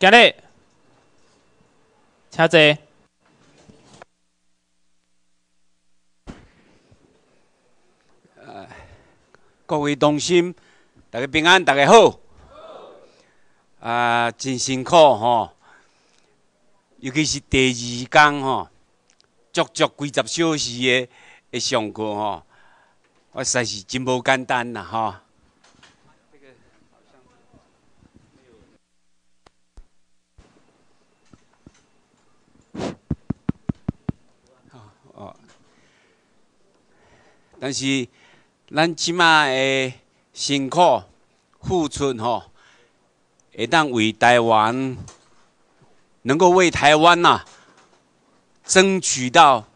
今日吃者，各位同心，大家平安，大家好。啊，真辛苦吼，尤其是第二天吼，足足几十小时的上课吼，我在是真无简单呐吼。但是，咱即马的辛苦付出吼，会当为台湾能够为台湾呐争取到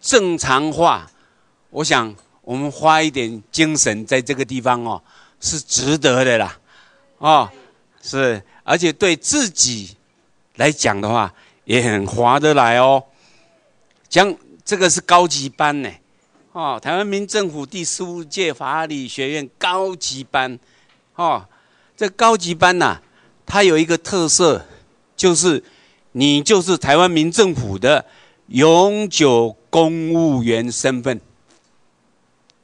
正常化，我想我们花一点精神在这个地方哦，是值得的啦，哦，是，而且对自己来讲的话，也很划得来哦。讲这个是高级班呢。哦，台湾民政府第十五届法理学院高级班，哦，这高级班呐，它有一个特色，就是你就是台湾民政府的永久公务员身份，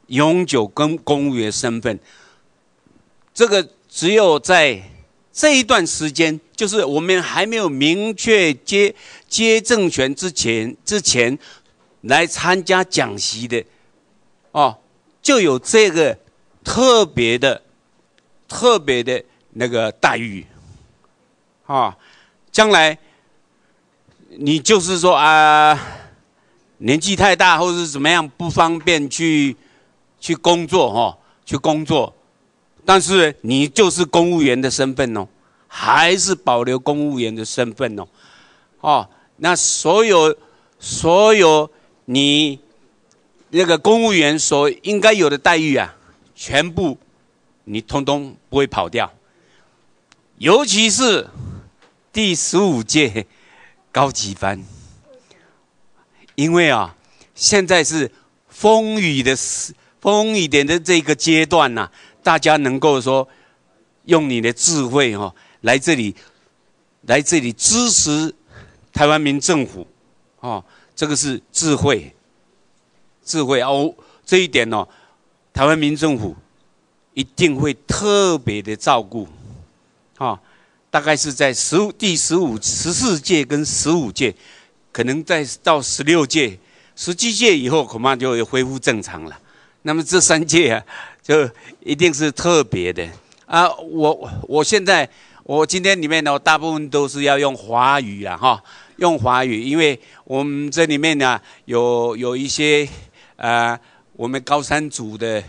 永久跟公务员身份，这个只有在这一段时间，就是我们还没有明确接接政权之前，之前来参加讲习的。哦，就有这个特别的、特别的那个待遇，啊，将来你就是说啊，年纪太大或是怎么样不方便去去工作哈，去工作，但是你就是公务员的身份哦，还是保留公务员的身份哦，哦，那所有所有你。那个公务员所应该有的待遇啊，全部你通通不会跑掉，尤其是第十五届高级班，因为啊，现在是风雨的时，风雨点的这个阶段呐，大家能够说用你的智慧哈，来这里，来这里支持台湾民政府，哦，这个是智慧。智慧哦，这一点呢，台湾民政府一定会特别的照顾，啊，大概是在十第十五十四届跟十五届，可能在到十六届、十七届以后，恐怕就恢复正常了。那么这三届啊，就一定是特别的啊。我我现在我今天里面呢，大部分都是要用华语啊，哈，用华语，因为我们这里面呢有有一些。呃，我们高山族的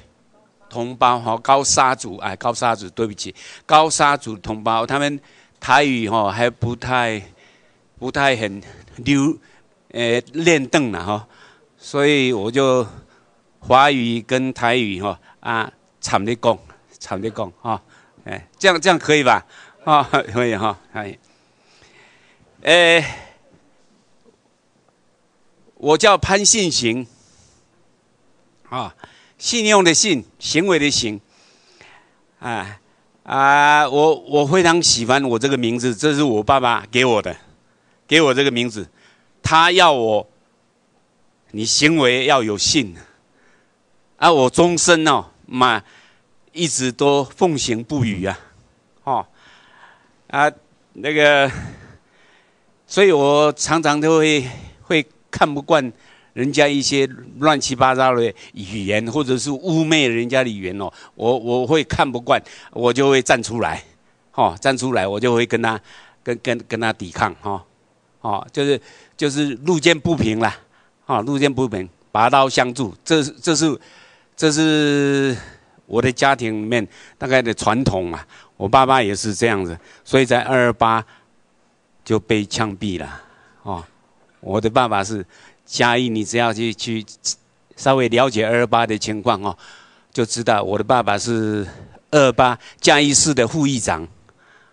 同胞和高沙族，哎，高沙族，对不起，高沙族同胞，他们台语哈还不太，不太很溜，呃，练邓了哈，所以我就华语跟台语哈啊，惨的讲，惨的讲哈，哎，这样这样可以吧？啊，可以哈，可以。哎。我叫潘信行。啊，信用的信，行为的行。啊啊，我我非常喜欢我这个名字，这是我爸爸给我的，给我这个名字，他要我，你行为要有信，啊，我终身哦，嘛，一直都奉行不渝啊，哦，啊，那个，所以我常常都会会看不惯。人家一些乱七八糟的语言，或者是污蔑人家的语言哦，我我会看不惯，我就会站出来，哦，站出来，我就会跟他，跟跟跟他抵抗，哈，哦，就是就是路见不平了，哦，路见不平，拔刀相助，这是这是，这是我的家庭里面大概的传统啊，我爸爸也是这样子，所以在二二八就被枪毙了，哦，我的爸爸是。嘉义，你只要去去稍微了解二二八的情况哦，就知道我的爸爸是二八嘉义市的副议长，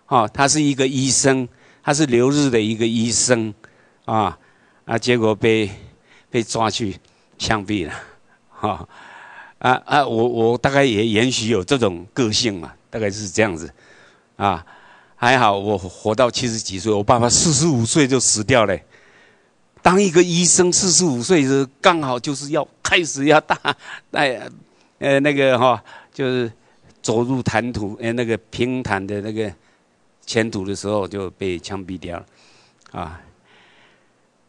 哦，他是一个医生，他是留日的一个医生，啊啊，结果被被抓去枪毙了，哈啊啊，我我大概也也许有这种个性嘛，大概是这样子，啊还好我活到七十几岁，我爸爸四十五岁就死掉了。当一个医生四十五岁时，刚好就是要开始要大，哎，呃，那个哈，就是走入坦途，呃那个平坦的那个前途的时候，就被枪毙掉了，啊。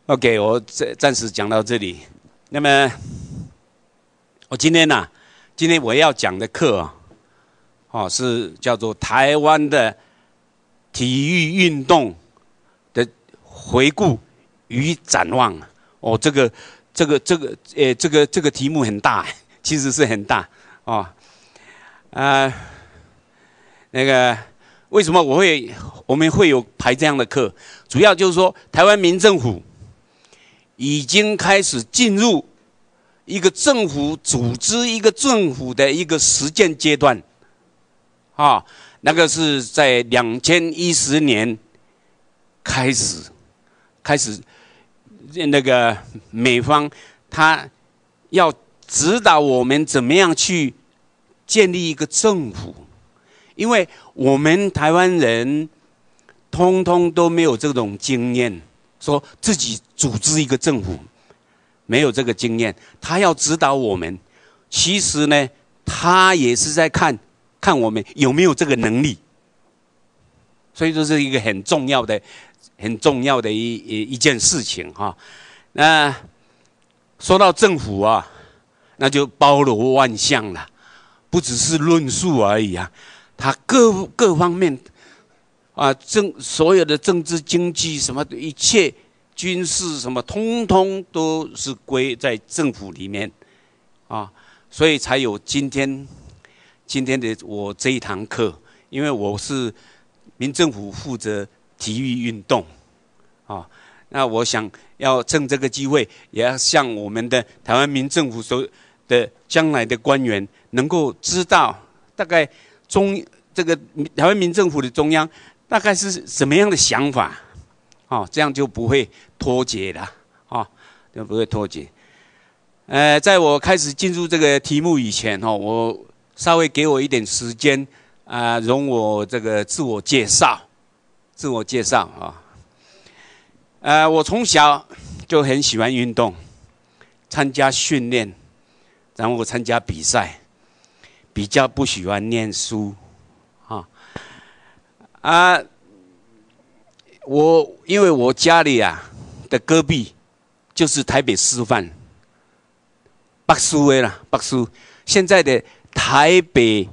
OK，我暂暂时讲到这里。那么，我今天呐，今天我要讲的课啊，哦，是叫做台湾的体育运动的回顾。与展望，哦，这个，这个，这个，诶，这个，这个题目很大，其实是很大，哦，啊，那个，为什么我会，我们会有排这样的课？主要就是说，台湾民政府已经开始进入一个政府组织，一个政府的一个实践阶段，啊，那个是在两千一十年开始，开始。那个美方，他要指导我们怎么样去建立一个政府，因为我们台湾人通通都没有这种经验，说自己组织一个政府没有这个经验，他要指导我们。其实呢，他也是在看看我们有没有这个能力，所以说是一个很重要的。很重要的一一一件事情哈，那说到政府啊，那就包罗万象了，不只是论述而已啊，它各各方面啊政所有的政治经济什么的一切军事什么，通通都是归在政府里面啊，所以才有今天今天的我这一堂课，因为我是民政府负责。体育运动，啊，那我想要趁这个机会，也要向我们的台湾民政府所的将来的官员，能够知道大概中这个台湾民政府的中央大概是什么样的想法，哦，这样就不会脱节了，哦，就不会脱节。呃，在我开始进入这个题目以前，哦，我稍微给我一点时间，啊，容我这个自我介绍。自我介绍啊，呃，我从小就很喜欢运动，参加训练，然后参加比赛，比较不喜欢念书，啊，啊，我因为我家里啊的隔壁就是台北师范，北叔威啦，北叔，现在的台北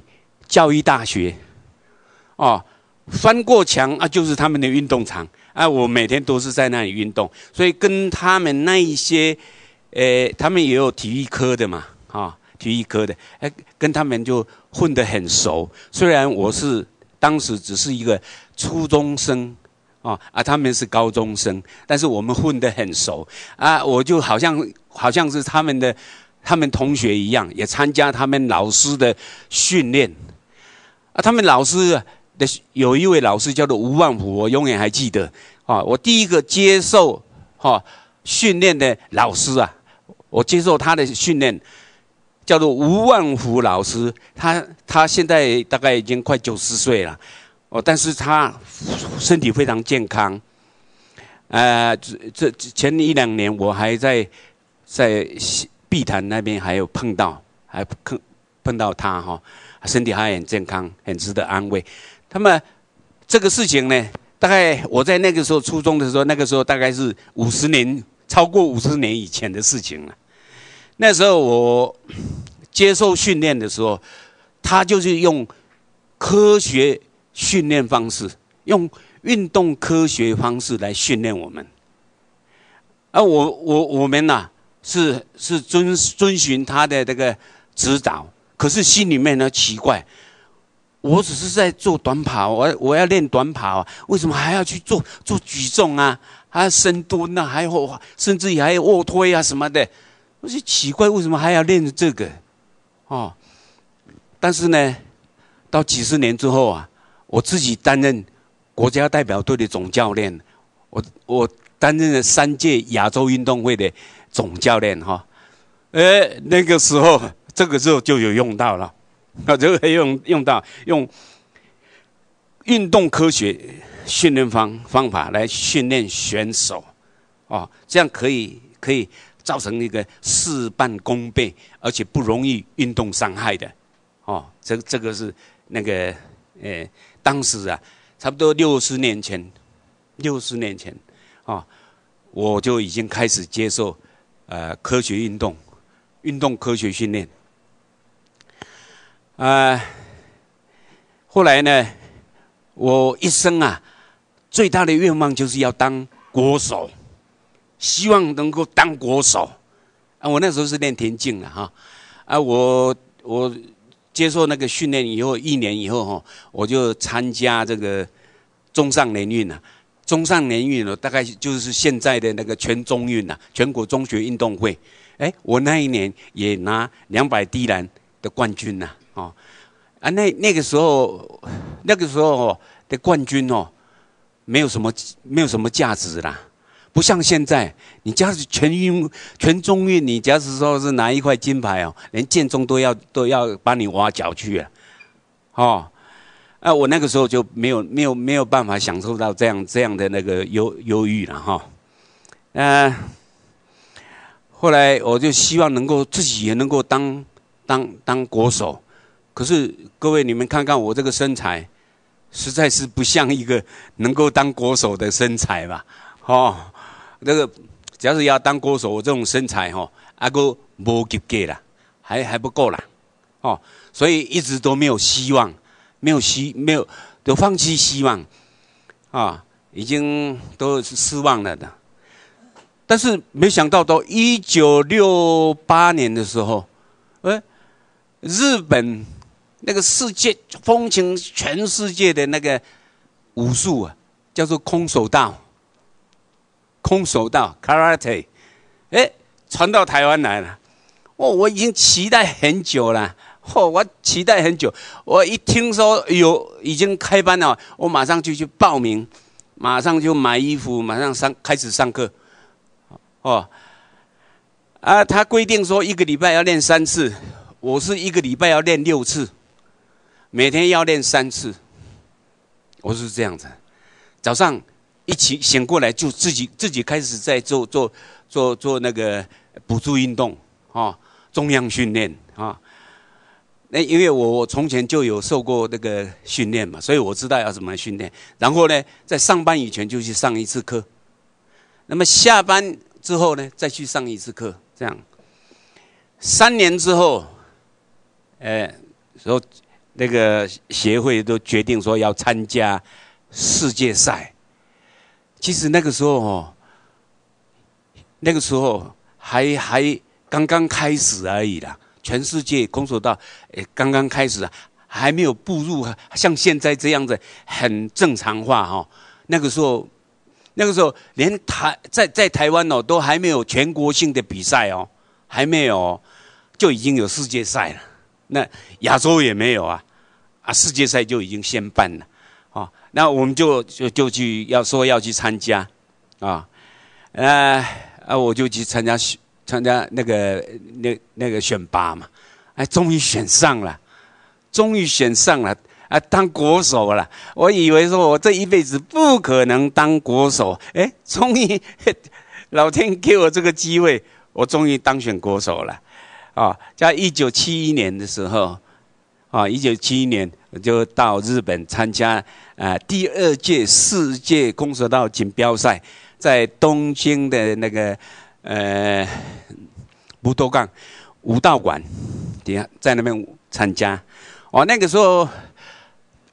教育大学，哦。翻过墙啊，就是他们的运动场啊！我每天都是在那里运动，所以跟他们那一些，呃，他们也有体育科的嘛，啊，体育科的，哎，跟他们就混得很熟。虽然我是当时只是一个初中生，哦，啊，他们是高中生，但是我们混得很熟啊！我就好像好像是他们的他们同学一样，也参加他们老师的训练啊，他们老师。的有一位老师叫做吴万福，我永远还记得啊！我第一个接受哈训练的老师啊，我接受他的训练，叫做吴万福老师。他他现在大概已经快九十岁了，哦，但是他身体非常健康。呃，这前一两年我还在在碧潭那边还有碰到，还碰碰到他哈，身体还很健康，很值得安慰。那么，这个事情呢，大概我在那个时候初中的时候，那个时候大概是五十年，超过五十年以前的事情了。那时候我接受训练的时候，他就是用科学训练方式，用运动科学方式来训练我们。而我我我们呐，是是遵遵循他的这个指导，可是心里面呢奇怪。我只是在做短跑，我我要练短跑啊，为什么还要去做做举重啊，还要深蹲呐，还有甚至还有卧推啊什么的，我就奇怪为什么还要练这个，哦，但是呢，到几十年之后啊，我自己担任国家代表队的总教练，我我担任了三届亚洲运动会的总教练哈，哎，那个时候这个时候就有用到了。啊，这个可以用用到用运动科学训练方方法来训练选手，哦，这样可以可以造成一个事半功倍，而且不容易运动伤害的，哦，这这个是那个呃，当时啊，差不多六十年前，六十年前，哦，我就已经开始接受呃科学运动，运动科学训练。呃，后来呢，我一生啊，最大的愿望就是要当国手，希望能够当国手。啊，我那时候是练田径的哈，啊，我我接受那个训练以后，一年以后哈，我就参加这个中上联运了。中上联运了，大概就是现在的那个全中运呐，全国中学运动会。哎，我那一年也拿两百滴篮的冠军呐。哦，啊，那那个时候，那个时候的冠军哦，没有什么没有什么价值啦，不像现在，你假是全运、全中运，你假使说是拿一块金牌哦，连建中都要都要把你挖角去啊，哦，啊，我那个时候就没有没有没有办法享受到这样这样的那个忧忧郁了哈，呃，后来我就希望能够自己也能够当当当国手。可是各位，你们看看我这个身材，实在是不像一个能够当歌手的身材吧？哦，那个，只要是要当歌手，我这种身材哈，啊哥不及格啦，还还不够啦，哦，所以一直都没有希望，没有希，没有都放弃希望，啊，已经都是失望了的。但是没想到到一九六八年的时候，哎，日本。那个世界风情，全世界的那个武术啊，叫做空手道。空手道 Karate，哎，传到台湾来了。哦，我已经期待很久了。哦，我期待很久。我一听说有已经开班了，我马上就去报名，马上就买衣服，马上上开始上课。哦，啊，他规定说一个礼拜要练三次，我是一个礼拜要练六次。每天要练三次，我是这样子：早上一起醒过来就自己自己开始在做做做做那个辅助运动啊，中央训练啊。那因为我我从前就有受过那个训练嘛，所以我知道要怎么训练。然后呢，在上班以前就去上一次课，那么下班之后呢再去上一次课，这样。三年之后，哎，说。那个协会都决定说要参加世界赛。其实那个时候哦，那个时候还还刚刚开始而已啦。全世界空手道诶刚刚开始，还没有步入像现在这样子很正常化哈。那个时候，那个时候连台在在台湾哦都还没有全国性的比赛哦，还没有，就已经有世界赛了。那亚洲也没有啊。啊，世界赛就已经先办了，哦，那我们就就就去要说要去参加，啊，呃啊我就去参加选参加那个那那个选拔嘛，哎，终于选上了，终于选上了，啊，当国手了。我以为说我这一辈子不可能当国手，哎，终于老天给我这个机会，我终于当选国手了，啊，在一九七一年的时候。啊，一九七一年我就到日本参加啊第二届世界空手道锦标赛，在东京的那个呃武多杠武道馆，等下在那边参加。我那个时候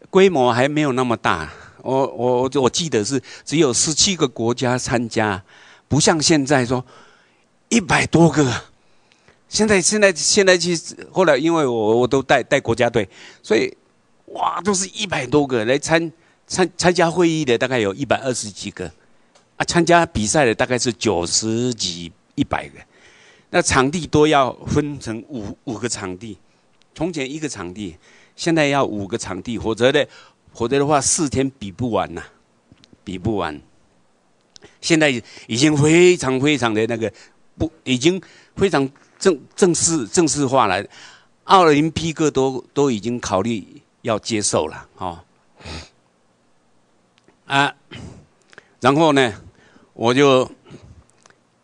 规模还没有那么大，我我我记得是只有十七个国家参加，不像现在说一百多个。现在，现在，现在去。后来，因为我我都带带国家队，所以哇，都是一百多个来参参参加会议的，大概有一百二十几个啊。参加比赛的大概是九十几、一百个。那场地都要分成五五个场地，从前一个场地，现在要五个场地，否则的，否则的话四天比不完呐，比不完。现在已经非常非常的那个，不，已经非常。正正式正式化来，奥林匹克都都已经考虑要接受了哦。啊，然后呢，我就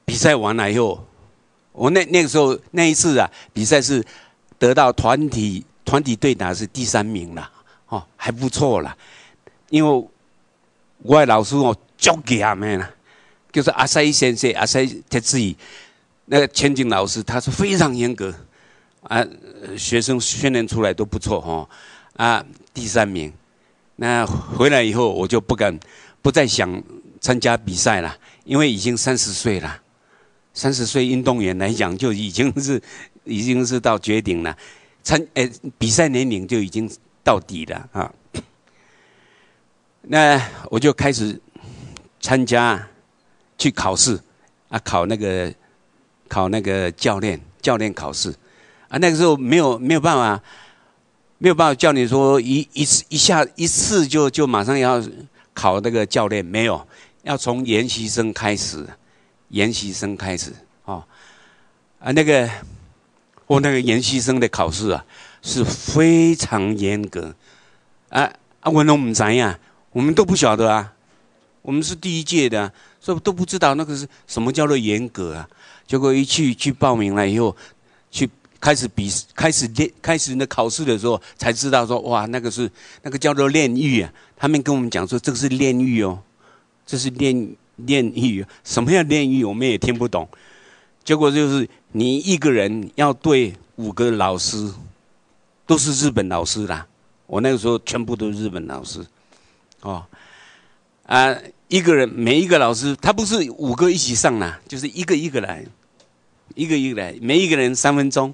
比赛完了以后，我那那个时候那一次啊比赛是得到团体团体对打是第三名了哦，还不错了，因为外老师我教给他们啊，就是阿西先生阿西铁子。那个前景老师，他是非常严格，啊，学生训练出来都不错哈，啊，第三名，那回来以后我就不敢，不再想参加比赛了，因为已经三十岁了，三十岁运动员来讲就已经是，已经是到绝顶了，参诶比赛年龄就已经到底了啊，那我就开始参加去考试，啊，考那个。考那个教练，教练考试啊，那个时候没有没有办法，没有办法叫你说一一次一下一次就就马上要考那个教练，没有，要从研习生开始，研习生开始哦，啊那个我那个研习生的考试啊是非常严格，啊啊，文我们怎样，我们都不晓得啊，我们是第一届的，所以都不知道那个是什么叫做严格啊。结果一去去报名了以后，去开始比，开始练，开始那考试的时候，才知道说哇，那个是那个叫做炼狱。啊。他们跟我们讲说，这个是炼狱哦，这是炼炼狱。什么叫炼狱？我们也听不懂。结果就是你一个人要对五个老师，都是日本老师啦。我那个时候全部都是日本老师，哦，啊，一个人每一个老师，他不是五个一起上啦，就是一个一个来。一个一个来，每一个人三分钟，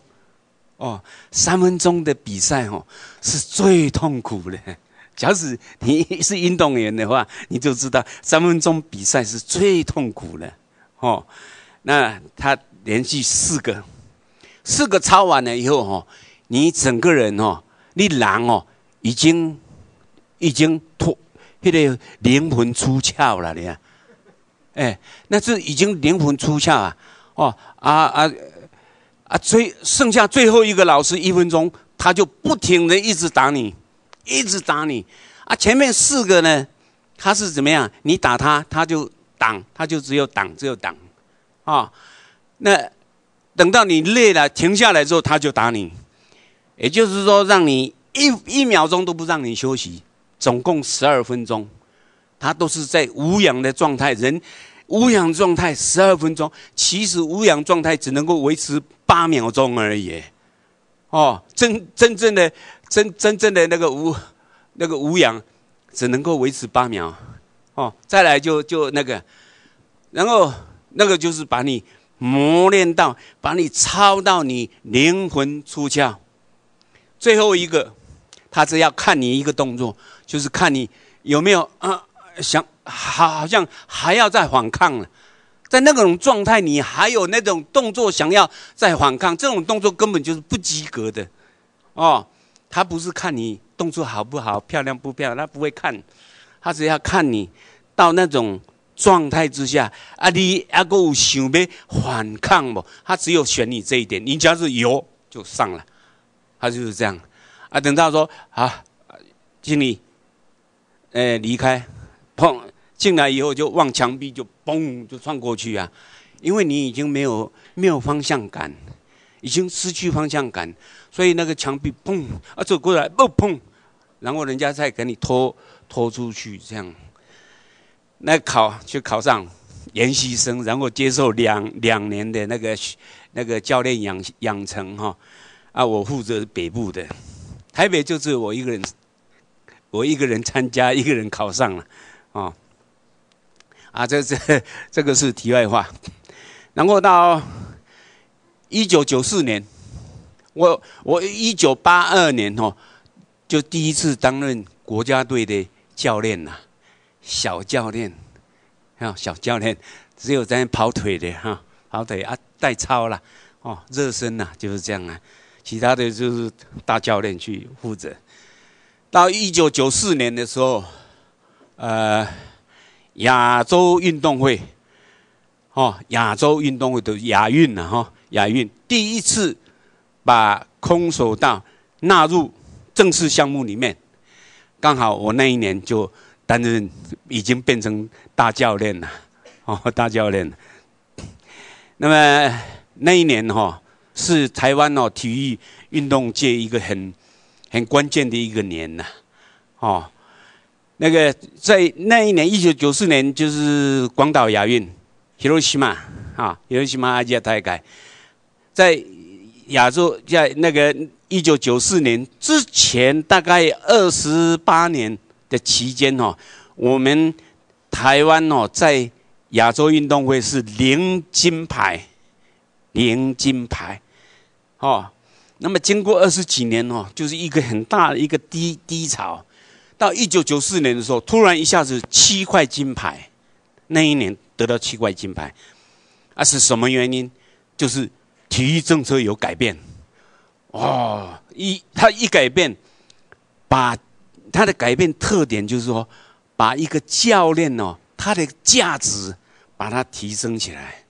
哦，三分钟的比赛哦，是最痛苦的。假使你 是运动员的话，你就知道三分钟比赛是最痛苦的。哦，那他连续四个，四个抄完了以后，哦，你整个人哦，你狼哦，已经已经脱那个灵魂出窍了，你看，哎，那是已经灵魂出窍啊。哦，啊啊啊！最剩下最后一个老师，一分钟他就不停的一直打你，一直打你。啊，前面四个呢，他是怎么样？你打他，他就挡，他就只有挡，只有挡。啊，那等到你累了停下来之后，他就打你。也就是说，让你一一秒钟都不让你休息，总共十二分钟，他都是在无氧的状态，人。无氧状态十二分钟，其实无氧状态只能够维持八秒钟而已。哦，真真正的真真正的那个无那个无氧，只能够维持八秒。哦，再来就就那个，然后那个就是把你磨练到，把你操到你灵魂出窍。最后一个，他是要看你一个动作，就是看你有没有啊、想。好，好像还要再反抗了，在那种状态，你还有那种动作想要再反抗，这种动作根本就是不及格的，哦，他不是看你动作好不好、漂亮不漂亮，他不会看，他只要看你到那种状态之下，啊，你阿个有想要反抗不？他只有选你这一点，你只要是有就上了，他就是这样。啊，等到说啊，经理，诶，离开，碰。进来以后就往墙壁就嘣就撞过去啊，因为你已经没有没有方向感，已经失去方向感，所以那个墙壁嘣啊走过来嘣嘣，然后人家再给你拖拖出去这样，那考就考上研习生，然后接受两两年的那个那个教练养养成哈，啊我负责北部的，台北就只有我一个人，我一个人参加一个人考上了，啊。啊，这这这个是题外话。然后到一九九四年，我我一九八二年哦，就第一次担任国家队的教练呐，小教练，啊小教练，只有在跑腿的哈，跑腿啊带操啦，哦，热身呐就是这样啊，其他的就是大教练去负责。到一九九四年的时候，呃。亚洲运动会，哦，亚洲运动会的亚运了哈，亚运第一次把空手道纳入正式项目里面，刚好我那一年就担任，已经变成大教练了，哦，大教练。那么那一年哈，是台湾哦体育运动界一个很很关键的一个年呐，哦。那个在那一年，一九九四年就是广岛亚运，h i 西 o 啊，h i 西 o s 大 i 改，在亚洲在那个一九九四年之前，大概二十八年的期间哦，我们台湾哦，在亚洲运动会是零金牌，零金牌，哦，那么经过二十几年哦，就是一个很大的一个低低潮。到一九九四年的时候，突然一下子七块金牌，那一年得到七块金牌，啊，是什么原因？就是体育政策有改变，哦，一他一改变，把他的改变特点就是说，把一个教练哦，他的价值把它提升起来，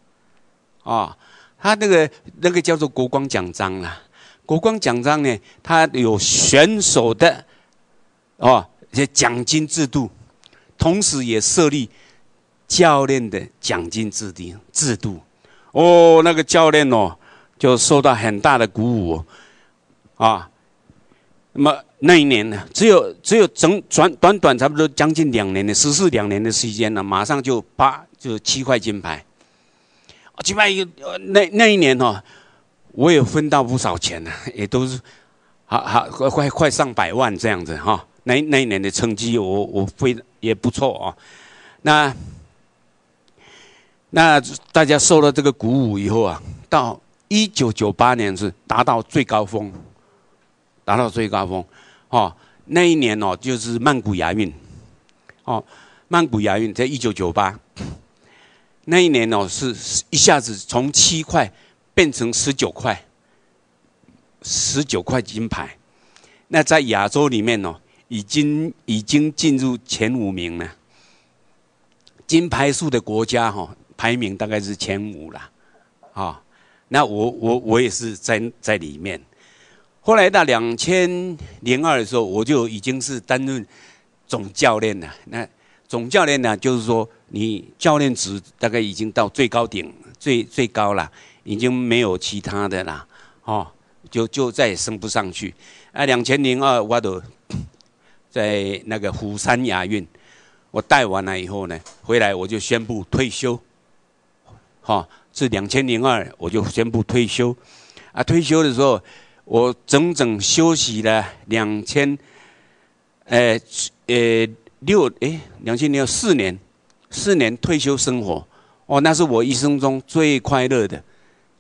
啊，他那个那个叫做国光奖章啦，国光奖章呢，他有选手的，哦。些奖金制度，同时也设立教练的奖金制定制度。哦，那个教练哦，就受到很大的鼓舞啊。那么那一年呢，只有只有整短短短差不多将近两年的十四两年的时间呢，马上就八就七块金牌，金牌有那那一年哦，我也分到不少钱呢，也都是好好快快上百万这样子哈。那那一年的成绩，我我非也不错啊。那那大家受到这个鼓舞以后啊，到一九九八年是达到最高峰，达到最高峰。哦，那一年哦，就是曼谷亚运。哦，曼谷亚运在一九九八，那一年哦，是一下子从七块变成十九块，十九块金牌。那在亚洲里面哦。已经已经进入前五名了，金牌数的国家哈，排名大概是前五了，啊，那我我我也是在在里面。后来到两千零二的时候，我就已经是担任总教练了。那总教练呢，就是说你教练值大概已经到最高顶，最最高了，已经没有其他的啦，哦，就就再也升不上去。啊，两千零二我都。在那个釜山亚运，我带完了以后呢，回来我就宣布退休，哈，是两千零二我就宣布退休，啊，退休的时候我整整休息了两千，呃呃六哎两千零四年，四年退休生活，哦，那是我一生中最快乐的，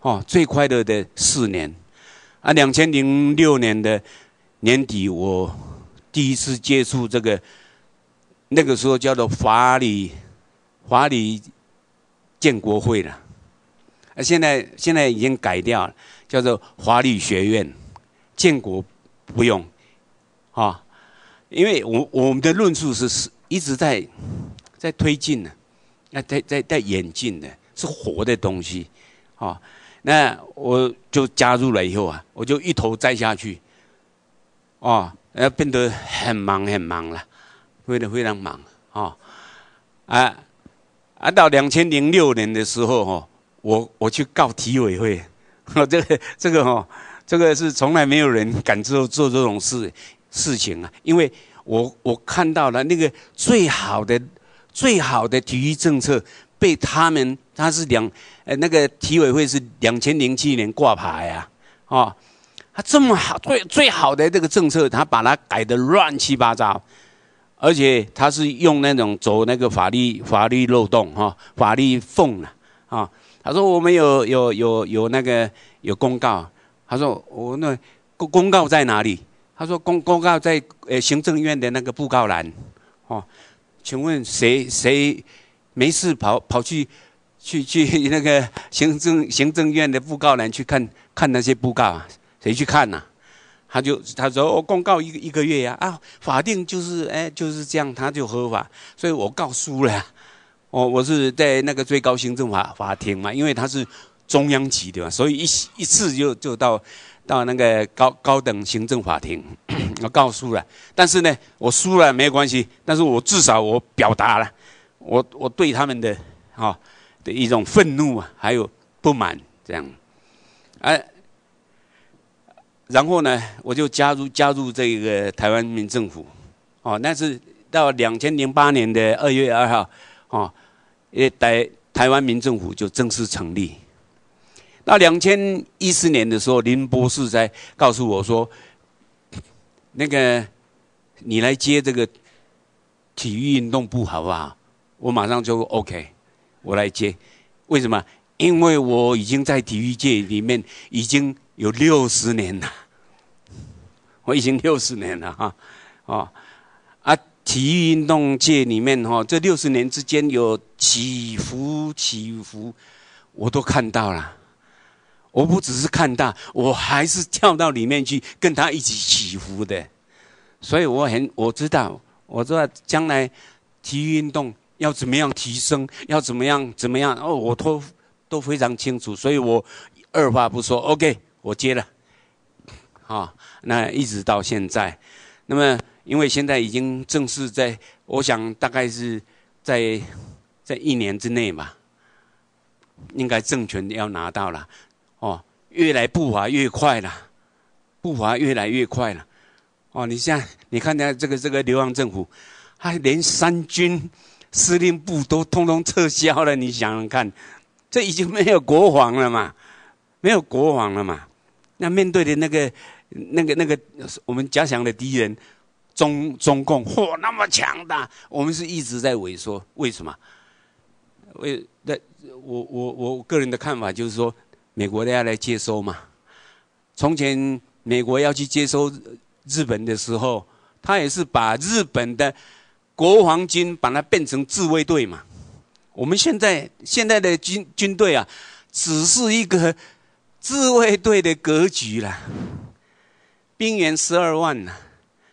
哦最快乐的四年，啊，两千零六年的年底我。第一次接触这个，那个时候叫做法理，法理建国会了，啊，现在现在已经改掉了，叫做法理学院，建国不用，啊，因为我我们的论述是是一直在在推进的，那在在在演进的，是活的东西，啊，那我就加入了以后啊，我就一头栽下去，啊。要变得很忙很忙了，非得非常忙啊！啊啊！到两千零六年的时候，哦，我我去告体委会，这个这个吼，这个是从来没有人敢做做这种事事情啊！因为我我看到了那个最好的最好的体育政策被他们，他是两呃那个体委会是两千零七年挂牌呀，哦。他这么好，最最好的这个政策，他把它改得乱七八糟，而且他是用那种走那个法律法律漏洞哈，法律缝了啊。他说我们有有有有那个有公告，他说我那公公告在哪里？他说公公告在呃行政院的那个布告栏哦，请问谁谁没事跑跑去去去那个行政行政院的布告栏去看看那些布告啊？谁去看呐？他就他说我公告一一个月呀，啊，法定就是哎就是这样，他就合法，所以我告输了。我我是在那个最高行政法法庭嘛，因为他是中央级的嘛，所以一一次就就到到那个高高等行政法庭，我告输了。但是呢，我输了没有关系，但是我至少我表达了我我对他们的啊的一种愤怒啊，还有不满这样，哎。然后呢，我就加入加入这个台湾民政府，哦，那是到两千零八年的二月二号，哦，也台台湾民政府就正式成立。那两千一四年的时候，林博士在告诉我说：“那个，你来接这个体育运动部好不好？”我马上就 OK，我来接。为什么？因为我已经在体育界里面已经。有六十年了，我已经六十年了哈，哦，啊，体育运动界里面哈，这六十年之间有起伏起伏，我都看到了。我不只是看到，我还是跳到里面去跟他一起起伏的。所以我很我知道，我知道将来体育运动要怎么样提升，要怎么样怎么样，哦，我都都非常清楚。所以我二话不说，OK。我接了，哦，那一直到现在，那么因为现在已经正式在，我想大概是，在在一年之内吧，应该政权要拿到了，哦，越来步伐越快了，步伐越来越快了，哦，你像你看那这个这个流亡政府，他连三军司令部都通通撤销了，你想想看，这已经没有国防了嘛，没有国防了嘛。那面对的那个、那个、那个，我们假想的敌人，中中共嚯那么强大，我们是一直在萎缩。为什么？为那我我我个人的看法就是说，美国要来接收嘛。从前美国要去接收日本的时候，他也是把日本的国防军把它变成自卫队嘛。我们现在现在的军军队啊，只是一个。自卫队的格局啦，兵员十二万呐，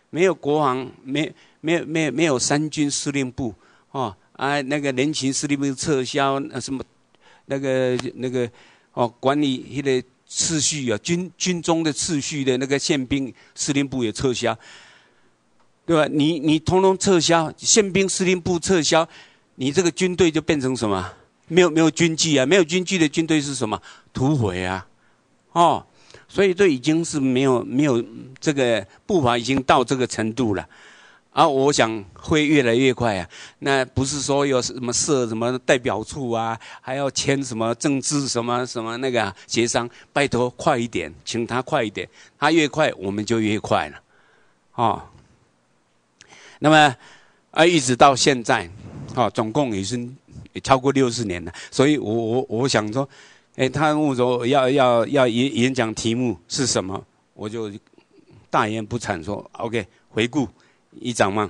没有国防，没没没没有三军司令部哦，啊那个人勤司令部撤销，那什么，那个那个哦管理那个秩序啊，军军中的秩序的那个宪兵司令部也撤销，对吧？你你通通撤销宪兵司令部撤销，你这个军队就变成什么？没有没有军纪啊，没有军纪的军队是什么？土匪啊！哦，所以这已经是没有没有这个步伐，已经到这个程度了，啊，我想会越来越快啊。那不是说有什么设什么代表处啊，还要签什么政治什么什么那个协商，拜托快一点，请他快一点，他越快我们就越快了，啊。那么，啊一直到现在，啊总共已经也超过六十年了，所以我我我想说。哎，他问我要要要演演讲题目是什么，我就大言不惭说 OK，回顾一掌嘛。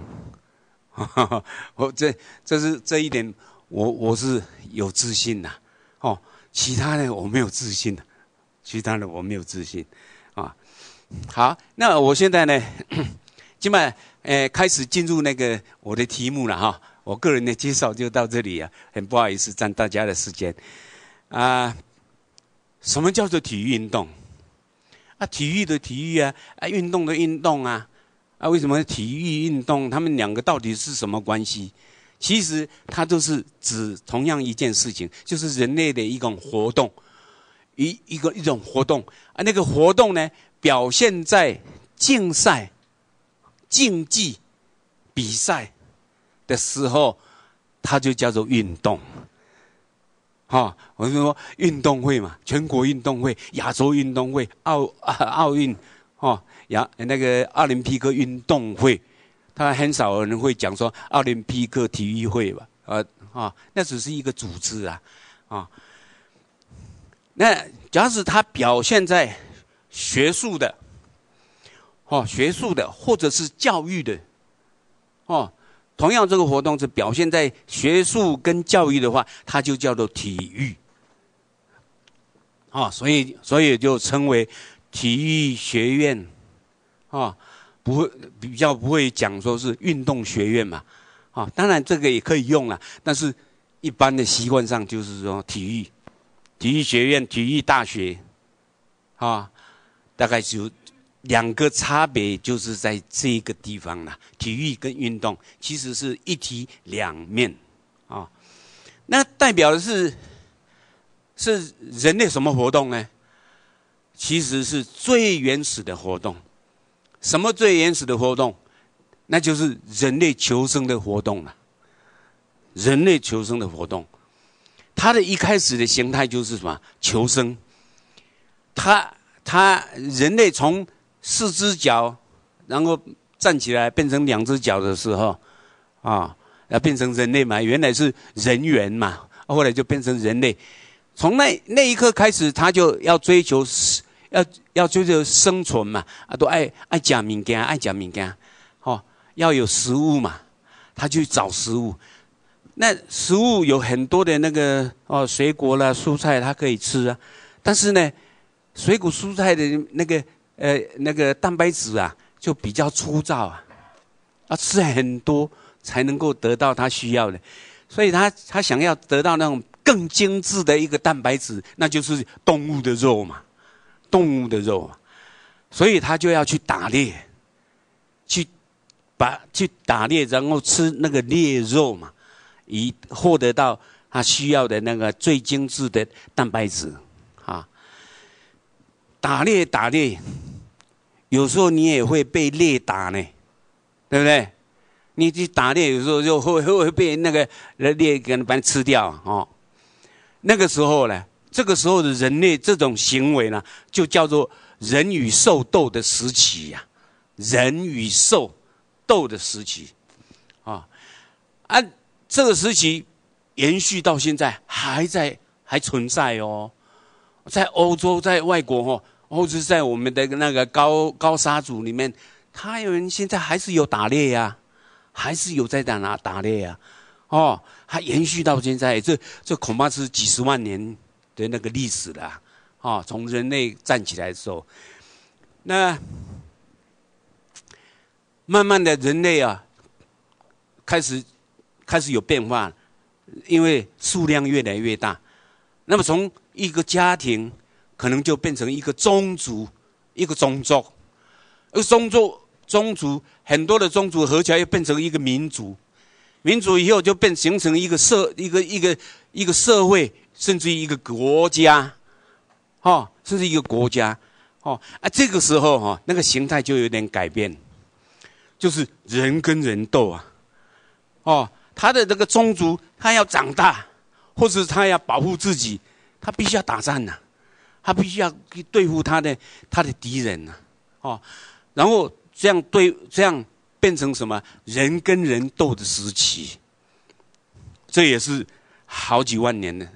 我这这是这一点，我我是有自信的哦。其他的我没有自信，其他的我没有自信啊。好，那我现在呢，今晚哎开始进入那个我的题目了哈。我个人的介绍就到这里啊，很不好意思占大家的时间啊。什么叫做体育运动？啊，体育的体育啊，啊，运动的运动啊，啊，为什么体育运动？他们两个到底是什么关系？其实它就是指同样一件事情，就是人类的一种活动，一一个一种活动啊。那个活动呢，表现在竞赛、竞技、比赛的时候，它就叫做运动。哦，我是说运动会嘛，全国运动会、亚洲运动会、奥奥运，哦，亚那个奥林匹克运动会，他很少有人会讲说奥林匹克体育会吧？呃，啊，那只是一个组织啊，啊。那假使他表现在学术的，哦，学术的或者是教育的，哦。同样，这个活动是表现在学术跟教育的话，它就叫做体育，啊，所以所以就称为体育学院，啊，不会比较不会讲说是运动学院嘛，啊，当然这个也可以用了，但是一般的习惯上就是说体育、体育学院、体育大学，啊，大概就两个差别就是在这个地方了。体育跟运动其实是一体两面啊。那代表的是是人类什么活动呢？其实是最原始的活动。什么最原始的活动？那就是人类求生的活动了。人类求生的活动，它的一开始的形态就是什么？求生。它它人类从四只脚，然后站起来变成两只脚的时候，啊，要变成人类嘛？原来是人猿嘛，后来就变成人类。从那那一刻开始，他就要追求，要要追求生存嘛。啊，都爱爱讲敏感，爱讲敏感，哦，要有食物嘛，他去找食物。那食物有很多的那个哦，水果啦、蔬菜，它可以吃啊。但是呢，水果、蔬菜的那个。呃，那个蛋白质啊，就比较粗糙啊，要吃很多才能够得到他需要的，所以他他想要得到那种更精致的一个蛋白质，那就是动物的肉嘛，动物的肉所以他就要去打猎，去把去打猎，然后吃那个猎肉嘛，以获得到他需要的那个最精致的蛋白质啊，打猎打猎。有时候你也会被猎打呢，对不对？你去打猎，有时候就会会被那个猎给把你吃掉哦。那个时候呢，这个时候的人类这种行为呢，就叫做人与兽斗的时期呀，人与兽斗的时期啊。啊，这个时期延续到现在，还在还存在哦，在欧洲，在外国哦。或者在我们的那个高高沙族里面，他们现在还是有打猎呀，还是有在打哪打猎呀？哦，还延续到现在，这这恐怕是几十万年的那个历史了。哦，从人类站起来的时候，那慢慢的人类啊，开始开始有变化，因为数量越来越大。那么从一个家庭。可能就变成一个宗族，一个宗族，而宗族宗族很多的宗族合起来，又变成一个民族。民族以后就变形成一个社一个一个一个社会，甚至于一个国家，哈，甚至一个国家，哦，啊，这个时候哈，那个形态就有点改变，就是人跟人斗啊，哦，他的这个宗族，他要长大，或者他要保护自己，他必须要打仗呢。他必须要去对付他的他的敌人啊，哦，然后这样对这样变成什么人跟人斗的时期，这也是好几万年的，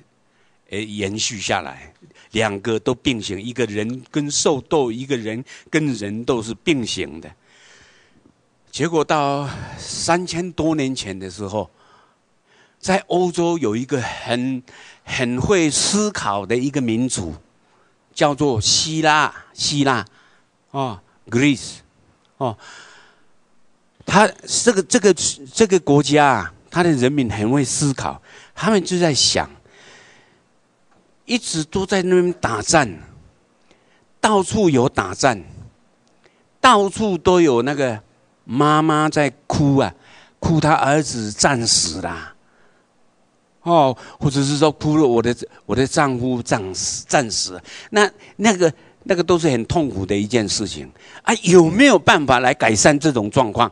呃，延续下来，两个都并行，一个人跟兽斗，一个人跟人斗是并行的。结果到三千多年前的时候，在欧洲有一个很很会思考的一个民族。叫做希腊，希腊，哦，Greece，哦，他这个这个这个国家，啊，他的人民很会思考，他们就在想，一直都在那边打仗，到处有打仗，到处都有那个妈妈在哭啊，哭他儿子战死了。哦，或者是说，哭了，我的我的丈夫战死，战死，那那个那个都是很痛苦的一件事情啊，有没有办法来改善这种状况？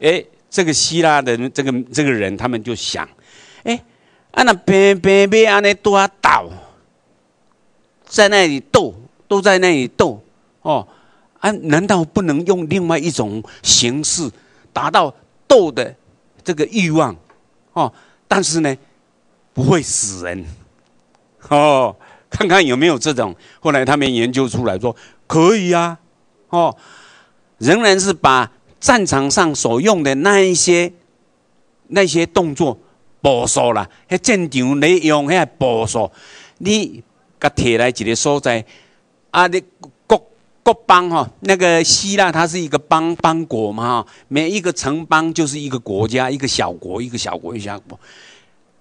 哎，这个希腊的这个这个人，他们就想，哎，啊那边边边啊那多阿岛，在那里斗都在那里斗，哦，啊难道不能用另外一种形式达到斗的这个欲望？哦，但是呢？不会死人，哦，看看有没有这种。后来他们研究出来说可以啊，哦，仍然是把战场上所用的那一些那些动作保守了，在战场内用一保守。你个铁来直接说在啊，你国国邦哈，那个希腊它是一个邦邦国嘛哈，每一个城邦就是一个国家，一个小国，一个小国，一个小国。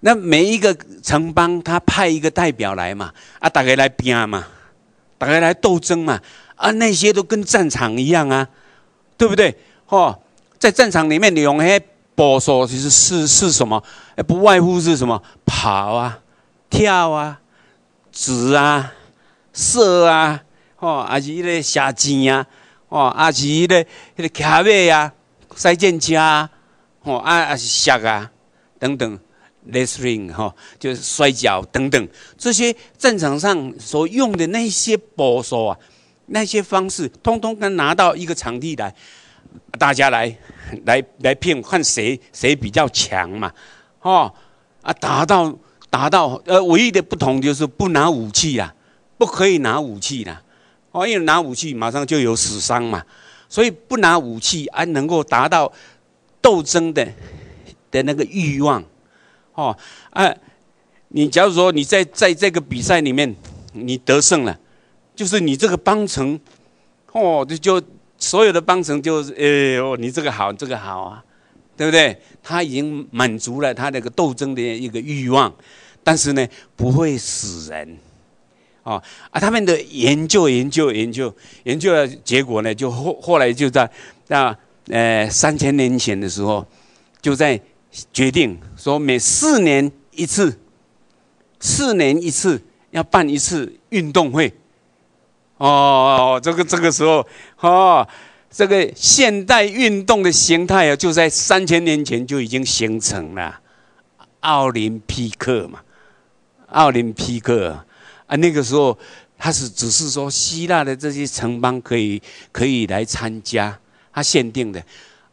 那每一个城邦，他派一个代表来嘛，啊，大家来拼嘛，大家来斗争嘛，啊，那些都跟战场一样啊，对不对？哦，在战场里面，你用遐搏杀，其实是是什么？不外乎是什么跑啊、跳啊、直啊、射啊，哦，还是一个射箭啊，哦，还是一个那个骑马呀、赛箭车啊，哦，啊，还是射啊，等等。擂摔哈，就是摔跤等等这些战场上所用的那些搏杀啊，那些方式，通通跟拿到一个场地来，大家来来来拼，看谁谁比较强嘛，哦啊，达到达到呃，唯一的不同就是不拿武器啦，不可以拿武器哦，因一拿武器，马上就有死伤嘛。所以不拿武器还能够达到斗争的的那个欲望。哦，哎，你假如说你在在这个比赛里面你得胜了，就是你这个帮成，哦，就就所有的帮成就哎呦，你这个好，这个好啊，对不对？他已经满足了他那个斗争的一个欲望，但是呢不会死人，哦，啊，他们的研究研究研究研究的结果呢，就后后来就在那呃三千年前的时候，就在。决定说每四年一次，四年一次要办一次运动会。哦，这个这个时候，哦，这个现代运动的形态啊，就在三千年前就已经形成了，奥林匹克嘛，奥林匹克啊，那个时候他是只是说希腊的这些城邦可以可以来参加，他限定的。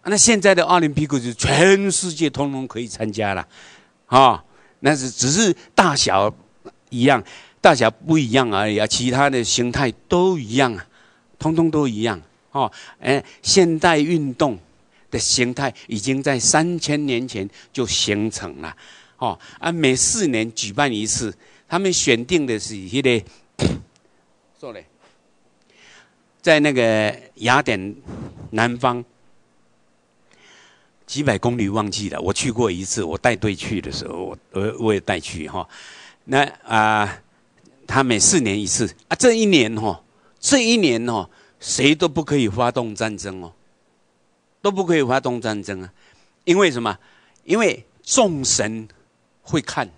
那现在的奥林匹克就是全世界通通可以参加了，啊，那是只是大小一样，大小不一样而已啊，其他的形态都一样，啊，通通都一样哦。哎，现代运动的形态已经在三千年前就形成了，哦，啊，每四年举办一次，他们选定的是一个 s o 在那个雅典南方。几百公里忘记了，我去过一次，我带队去的时候，我我我也带去哈。那啊，他每四年一次啊，这一年哈，这一年哦，谁都不可以发动战争哦，都不可以发动战争啊，因为什么？因为众神会看，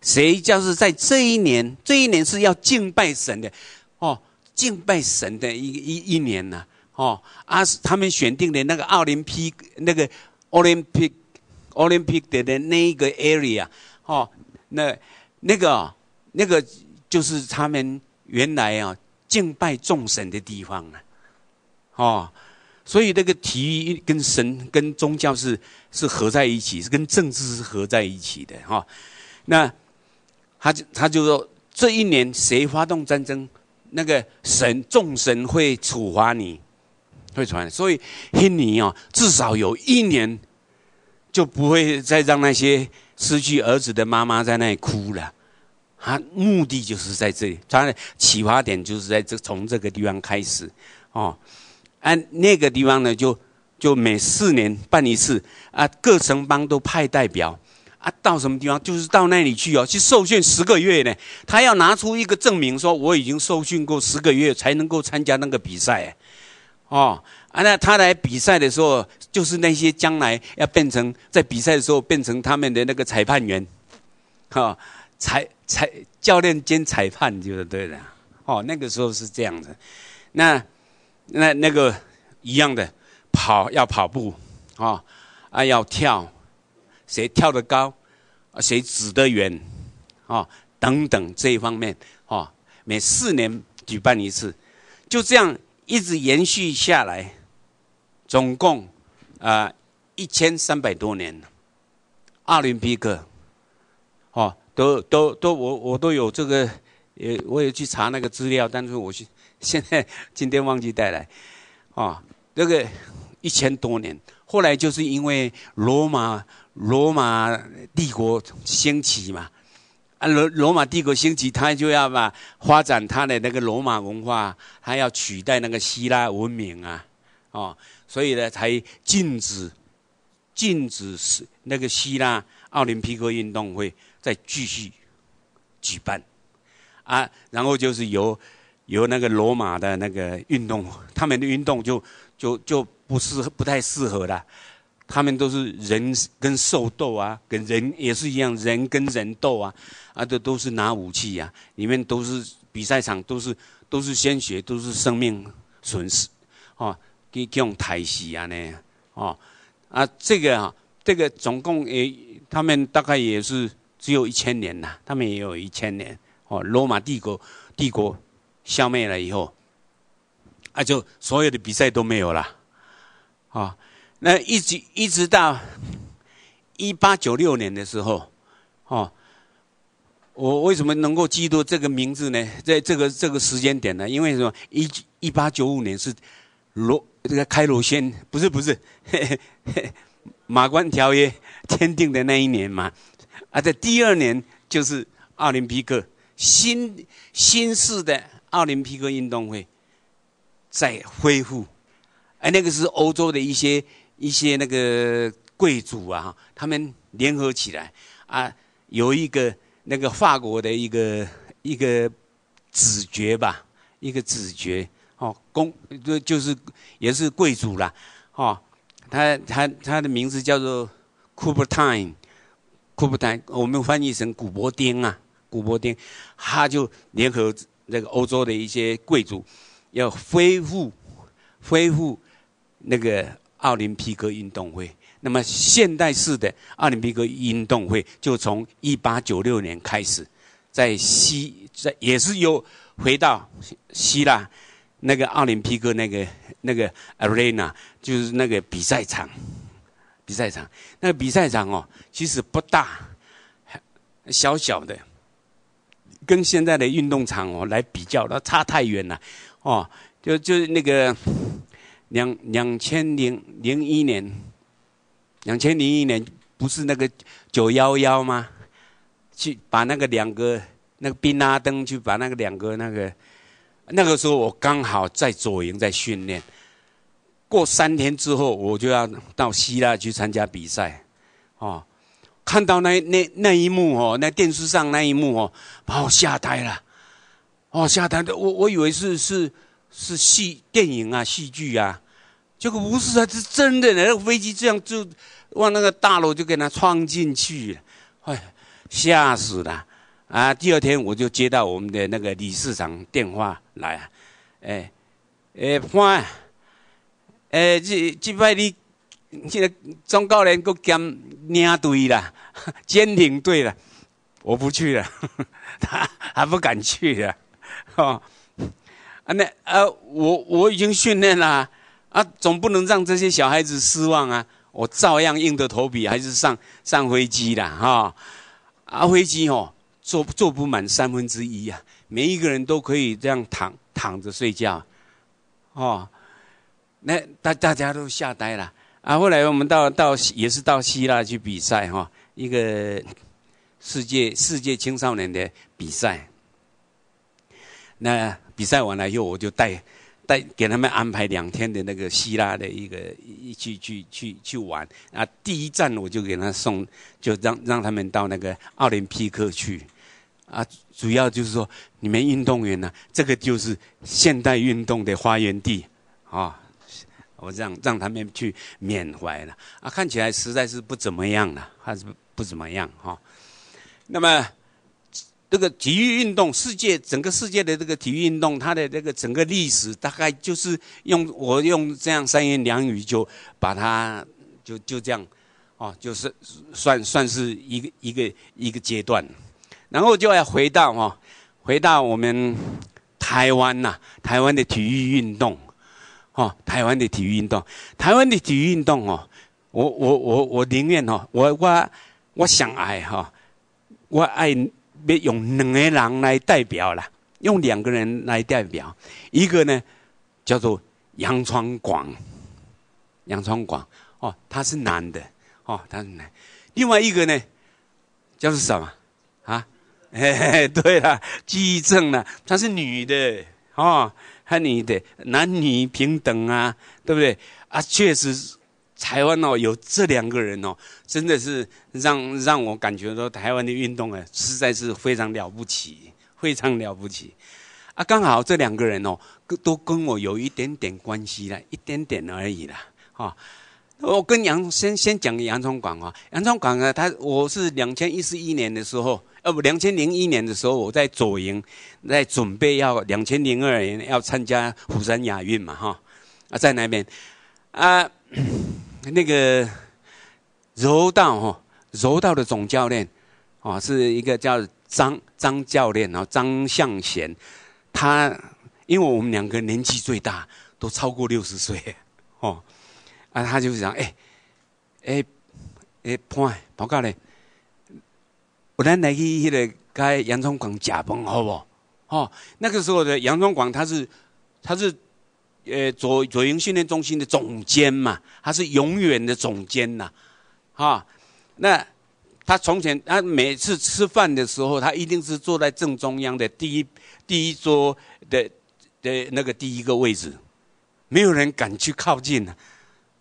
谁就是在这一年，这一年是要敬拜神的哦，敬拜神的一一一年呢，哦啊，他们选定的那个奥林匹那个。Olympic Olympic 的那一个 area，哦，那那个那个就是他们原来啊敬拜众神的地方了，哦，所以那个体育跟神跟宗教是是合在一起，是跟政治是合在一起的哈。那他就他就说，这一年谁发动战争，那个神众神会处罚你。会传，所以黑尼哦，至少有一年，就不会再让那些失去儿子的妈妈在那里哭了。他目的就是在这里，他的启发点就是在这从这个地方开始哦。按那个地方呢，就就每四年办一次啊，各城邦都派代表啊到什么地方，就是到那里去哦，去受训十个月呢。他要拿出一个证明，说我已经受训过十个月，才能够参加那个比赛。哦，啊，那他来比赛的时候，就是那些将来要变成在比赛的时候变成他们的那个裁判员，哈，裁裁教练兼裁判就是对的，哦，那个时候是这样的，那那那个一样的跑要跑步，啊啊要跳，谁跳得高，谁指得远，啊等等这一方面，啊每四年举办一次，就这样。一直延续下来，总共啊一千三百多年，奥林匹克，哦，都都都，我我都有这个，也我也去查那个资料，但是我是现在今天忘记带来，哦，这个一千多年，后来就是因为罗马罗马帝国兴起嘛。啊，罗罗马帝国兴起，他就要把发展他的那个罗马文化，还要取代那个希腊文明啊，哦，所以呢，才禁止禁止是那个希腊奥林匹克运动会再继续举办，啊，然后就是由由那个罗马的那个运动，他们的运动就就就不适不太适合了。他们都是人跟兽斗啊，跟人也是一样，人跟人斗啊，啊，都都是拿武器呀，里面都是比赛场，都是都是鲜血，都是生命损失，哦，给用台戏啊呢，哦，啊，这个啊，这个总共也，他们大概也是只有一千年呐，他们也有一千年，哦，罗马帝国帝国消灭了以后，啊，就所有的比赛都没有了，啊。那一直一直到一八九六年的时候，哦，我为什么能够记住这个名字呢？在这个这个时间点呢？因为什么？一一八九五年是罗这个开罗先不是不是 马关条约签订的那一年嘛？而在第二年就是奥林匹克新新式的奥林匹克运动会，在恢复，哎，那个是欧洲的一些。一些那个贵族啊，他们联合起来啊，有一个那个法国的一个一个子爵吧，一个子爵哦，公就就是也是贵族啦，哦，他他他的名字叫做库布泰，库布泰，我们翻译成古伯丁啊，古伯丁，他就联合那个欧洲的一些贵族，要恢复恢复那个。奥林匹克运动会，那么现代式的奥林匹克运动会就从一八九六年开始，在希在也是又回到希腊那个奥林匹克那个那个 arena，就是那个比赛场，比赛场，那个比赛场哦，其实不大，小小的，跟现在的运动场哦来比较，那差太远了，哦，就就那个。两两千零零一年，两千零一年不是那个九幺幺吗？去把那个两个那个宾拉登去把那个两个那个，那个时候我刚好在左营在训练，过三天之后我就要到希腊去参加比赛，哦，看到那那那一幕哦，那电视上那一幕哦，把我吓呆了，哦吓呆的我我以为是是是戏电影啊戏剧啊。结果不是，啊，是真的。那个飞机这样就往那个大楼就给它撞进去了，哎，吓死了！啊，第二天我就接到我们的那个理事长电话来，哎，哎潘，哎这这派你，现在中高人够兼领队了，舰 领队了，我不去了，他还不敢去了，哦，啊那呃我我已经训练了。啊，总不能让这些小孩子失望啊！我照样硬着头皮，还是上上飞机啦。哈！啊，飞机哦，坐坐不满三分之一啊，每一个人都可以这样躺躺着睡觉哦。那大大家都吓呆了啊！后来我们到到也是到希腊去比赛哈，一个世界世界青少年的比赛。那比赛完了以后，我就带。再给他们安排两天的那个希腊的一个一去去去去玩啊，第一站我就给他送，就让让他们到那个奥林匹克去，啊，主要就是说你们运动员呢，这个就是现代运动的发源地，啊，我让让他们去缅怀了啊，看起来实在是不怎么样了，还是不怎么样哈，那么。这个体育运动，世界整个世界的这个体育运动，它的这个整个历史，大概就是用我用这样三言两语就把它就就这样，哦，就是算算是一个一个一个阶段，然后就要回到哦，回到我们台湾呐，台湾的体育运动，哦，台湾的体育运动，台湾的体育运动哦，我我我我宁愿哦，我我我想爱哈，我爱。别用两个人来代表了，用两个人来代表，一个呢叫做杨传广，杨传广哦，他是男的哦，他是男，另外一个呢叫做什么啊？嘿，对了，记忆症了，她是女的哦，她女的，男女平等啊，对不对？啊，确实。台湾哦，有这两个人哦，真的是让让我感觉到台湾的运动哎，实在是非常了不起，非常了不起，啊，刚好这两个人哦，都跟我有一点点关系啦，一点点而已啦，哈。我跟杨先先讲杨宗广啊，杨宗广啊，他我是两千一十一年的时候，呃不两千零一年的时候，我在左营在准备要两千零二年要参加釜山亚运嘛哈，啊在那边啊。那个柔道哈，柔道的总教练，哦，是一个叫张张教练，然后张向贤，他因为我们两个年纪最大，都超过六十岁，哦，啊，他就是讲，哎，哎，哎潘，报告咧，我来来去去咧，该洋葱广加盟好不？好？哦，那个时候的洋葱广他是，他是。呃，左左营训练中心的总监嘛，他是永远的总监呐，哈，那他从前他每次吃饭的时候，他一定是坐在正中央的第一第一桌的的那个第一个位置，没有人敢去靠近啊，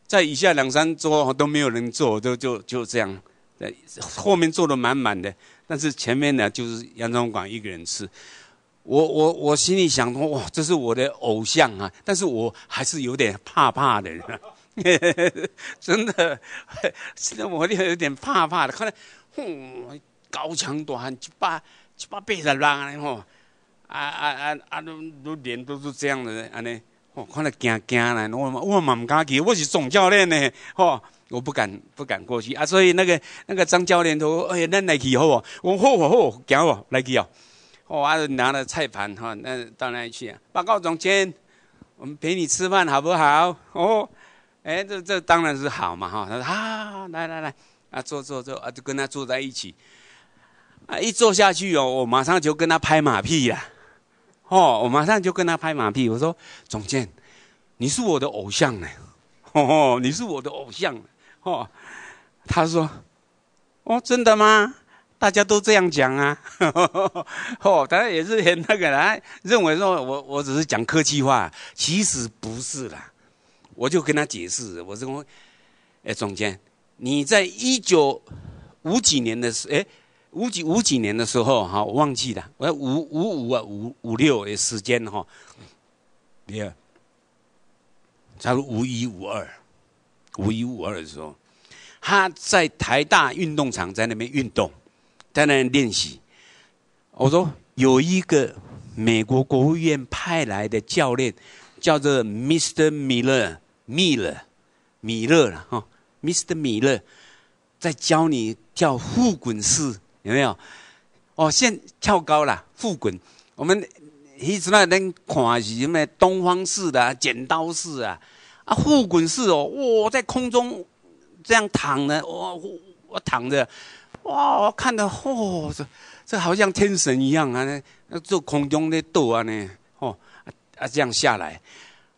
在以下两三桌都没有人坐，就就就这样，后面坐的满满的，但是前面呢就是杨宗广一个人吃。我我我心里想说哇，这是我的偶像啊！但是我还是有点怕怕的，真的，真的我有点怕怕的。可能，哼，高强段就把就八背的拉了吼，啊啊啊啊，都都脸都是这样的安尼。吼，看到惊惊了，我我蛮敢去，我是总教练呢，吼，我不敢不敢过去啊。所以那个那个张教练都哎呀，咱来去好，我好啊好，行哦，来去啊。我拿了菜盘哈，那到那里去啊？报告总监，我们陪你吃饭好不好？哦，哎，这这当然是好嘛哈。他说啊，来来来，啊坐坐坐啊，就跟他坐在一起。啊，一坐下去哦，我马上就跟他拍马屁呀。哦，我马上就跟他拍马屁。我说，总监，你是我的偶像呢，哦哦，你是我的偶像哦。他说，哦，真的吗？大家都这样讲啊，哦，他也是很那个啦，认为说我我只是讲客气话，其实不是啦。我就跟他解释，我说：“哎，总监，你在一九五几年的时，哎，五几五几年的时候，哈，我忘记了，我五五五啊，五五六的时间哈，第二，差不多五一五二五一五二的时候，他在台大运动场在那边运动。”在那练习，我说有一个美国国务院派来的教练，叫做 Mr. 米勒，米勒，米勒了哈，Mr. 米勒在教你跳腹滚式，有没有？哦，现跳高了，腹滚。我们一直那恁看是什么东方式的、剪刀式啊，啊，腹滚式哦，哇，在空中这样躺呢，我我躺着。哇，我看到嚯，这这好像天神一样啊！那做空中那斗啊呢，哦，啊啊这样下来，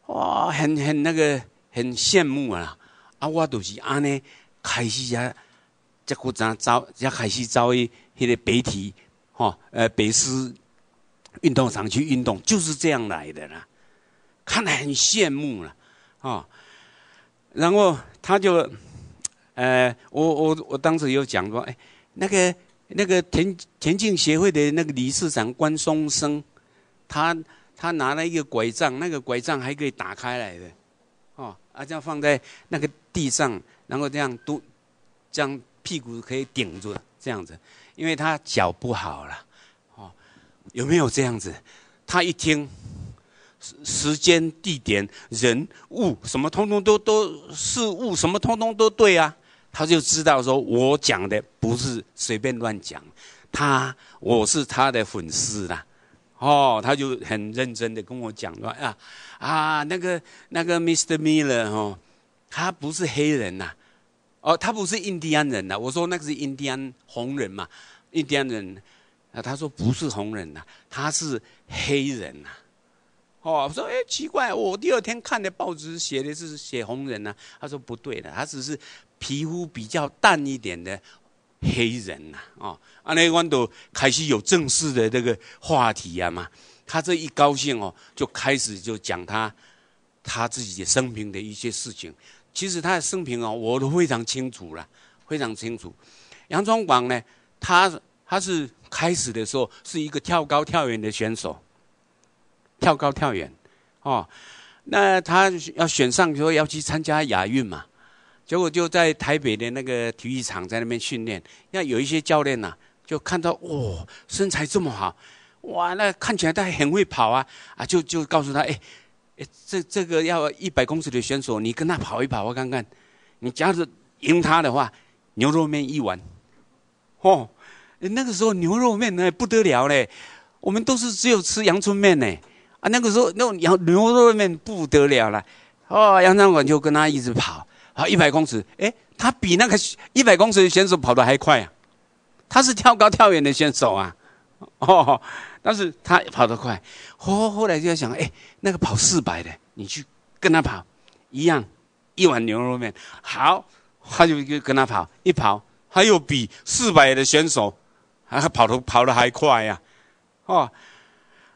哇，很很那个很羡慕啊！啊，我都是安尼开始也，结果怎招才开始招一迄个北体，哈，呃北师运动场去运动，就是这样来的啦。看的很羡慕了，啊，然后他就。呃，我我我当时有讲过，哎，那个那个田田径协会的那个理事长关松生，他他拿了一个拐杖，那个拐杖还可以打开来的，哦，啊这样放在那个地上，然后这样都，这样屁股可以顶住这样子，因为他脚不好了，哦，有没有这样子？他一听，时时间、地点、人物什么通通都都事物什么通通都对啊。他就知道说我讲的不是随便乱讲，他我是他的粉丝啦，哦，他就很认真的跟我讲说啊啊那个那个 Mr. Miller 哦，他不是黑人呐，哦，他不是印第安人呐。我说那个是印第安红人嘛，印第安人，啊，他说不是红人呐，他是黑人呐，哦，我说哎奇怪，我第二天看的报纸写的是写红人呐，他说不对的，他只是。皮肤比较淡一点的黑人呐，哦，阿内万多开始有正式的这个话题啊嘛，他这一高兴哦，就开始就讲他，他自己的生平的一些事情。其实他的生平哦，我都非常清楚了，非常清楚。杨宗广呢，他他是开始的时候是一个跳高跳远的选手，跳高跳远，哦，那他要选上说要去参加亚运嘛。结果就在台北的那个体育场，在那边训练。那有一些教练呐，就看到哇，身材这么好，哇，那看起来他很会跑啊，啊，就就告诉他，哎，哎，这这个要一百公尺的选手，你跟他跑一跑，我看看，你假如赢他的话，牛肉面一碗，哦，那个时候牛肉面呢不得了嘞，我们都是只有吃阳春面呢，啊，那个时候那羊牛肉面不得了了，哦，杨昌广就跟他一直跑。好，一百公尺，哎，他比那个一百公尺的选手跑得还快啊！他是跳高跳远的选手啊，哦，但是他跑得快。后后来就在想，哎，那个跑四百的，你去跟他跑，一样，一碗牛肉面。好，他就就跟他跑，一跑他又比四百的选手还跑得跑得还快呀，哦，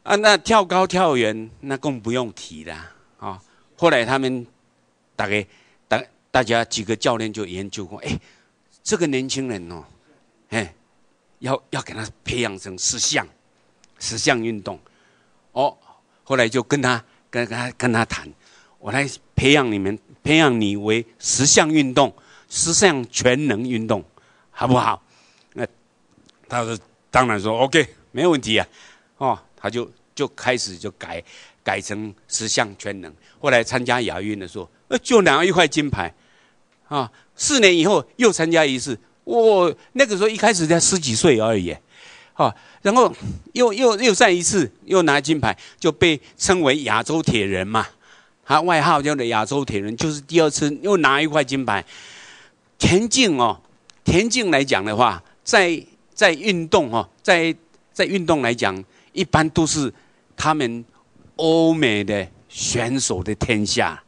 啊，那跳高跳远那更不用提了啊！后来他们大概。大家几个教练就研究过，哎，这个年轻人哦，哎，要要给他培养成十项，十项运动，哦，后来就跟他、跟他、跟他谈，我来培养你们，培养你为十项运动、十项全能运动，好不好？那他说，当然说 OK，没问题啊，哦，他就就开始就改改成十项全能，后来参加亚运的时候。呃，就拿一块金牌，啊，四年以后又参加一次，我那个时候一开始才十几岁而已，啊，然后又又又再一次又拿金牌，就被称为亚洲铁人嘛，他外号叫的亚洲铁人，就是第二次又拿一块金牌。田径哦，田径来讲的话，在在运动哦，在在运动来讲，一般都是他们欧美的选手的天下。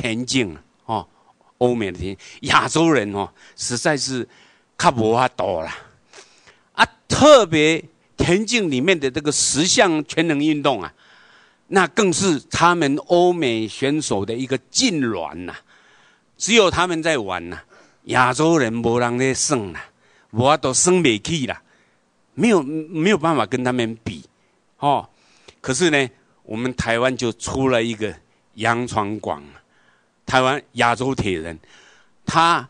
田径哦，欧美田，亚洲人哦，实在是卡无法斗啦啊！特别田径里面的这个十项全能运动啊，那更是他们欧美选手的一个痉挛呐，只有他们在玩呐，亚洲人无人力胜啦，我都生煤气啦，没有没有办法跟他们比哦。可是呢，我们台湾就出了一个杨传广。台湾亚洲铁人，他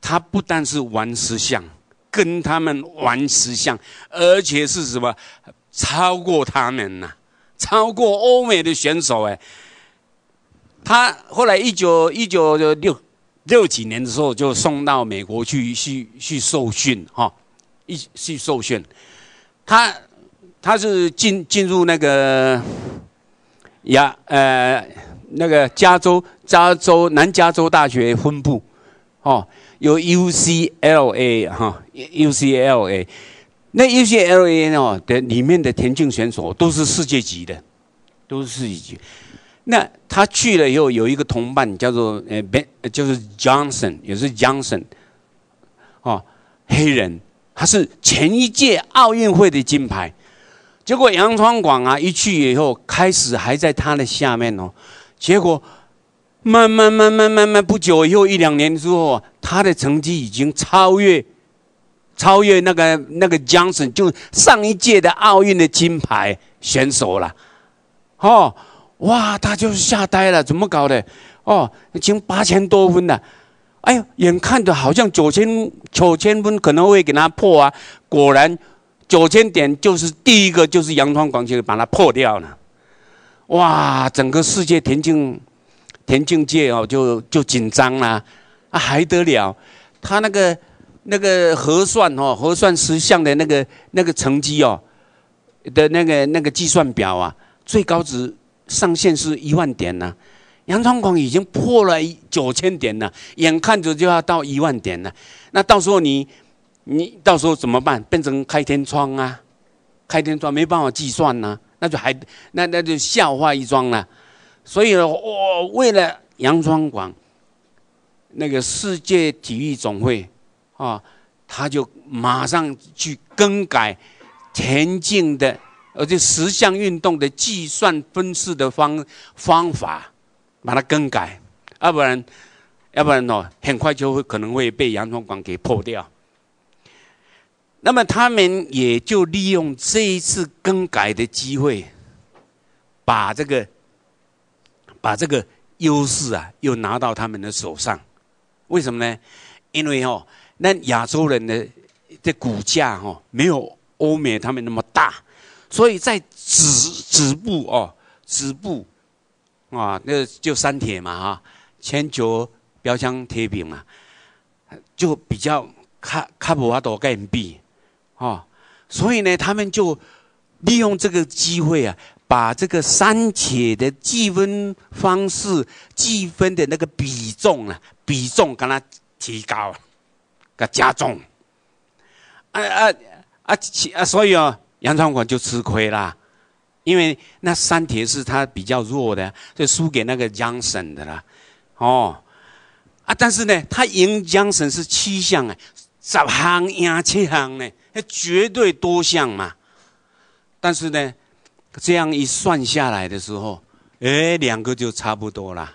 他不但是玩石像，跟他们玩石像，而且是什么，超过他们呐，超过欧美的选手哎。他后来一九一九六六几年的时候，就送到美国去去去受训哈，一去受训，他他是进进入那个亚呃。那个加州，加州南加州大学分部，哦，有 UCLA 哈，UCLA，那 UCLA 呢哦的里面的田径选手都是世界级的，都是世界级。那他去了以后，有一个同伴叫做呃 Ben，就是 Johnson，也是 Johnson，哦，黑人，他是前一届奥运会的金牌。结果杨创广啊一去以后，开始还在他的下面哦。结果慢慢慢慢慢慢，不久以后一两年之后啊，他的成绩已经超越超越那个那个江省，就上一届的奥运的金牌选手了。哦，哇，他就是吓呆了，怎么搞的？哦，已经八千多分了。哎呦，眼看着好像九千九千分可能会给他破啊。果然，九千点就是第一个，就是杨光广就把它破掉了。哇，整个世界田径田径界哦，就就紧张啦，啊还得了？他那个那个核算哦，核算十项的那个那个成绩哦的那个那个计算表啊，最高值上限是一万点呢。杨创广已经破了九千点了，眼看着就要到一万点了。那到时候你你到时候怎么办？变成开天窗啊？开天窗没办法计算呢。那就还那那就笑话一桩了，所以呢，我为了杨双广，那个世界体育总会，啊，他就马上去更改田径的，而且十项运动的计算分式的方方法，把它更改，要不然，要不然呢，很快就会可能会被杨双广给破掉。那么他们也就利用这一次更改的机会，把这个把这个优势啊，又拿到他们的手上。为什么呢？因为哦，那亚洲人的这骨架哦，没有欧美他们那么大，所以在指指部哦，指部啊，那就三铁嘛哈，铅球、标枪、铁饼嘛，就比较卡卡普阿多盖比。哦，所以呢，他们就利用这个机会啊，把这个三铁的计分方式计分的那个比重啊，比重跟他提高，跟加重。啊啊啊！所以哦，杨传广就吃亏啦，因为那三铁是他比较弱的，就输给那个江省的啦。哦，啊，但是呢，他赢江省是七项啊，十行赢七行呢。那绝对多像嘛！但是呢，这样一算下来的时候，哎，两个就差不多啦。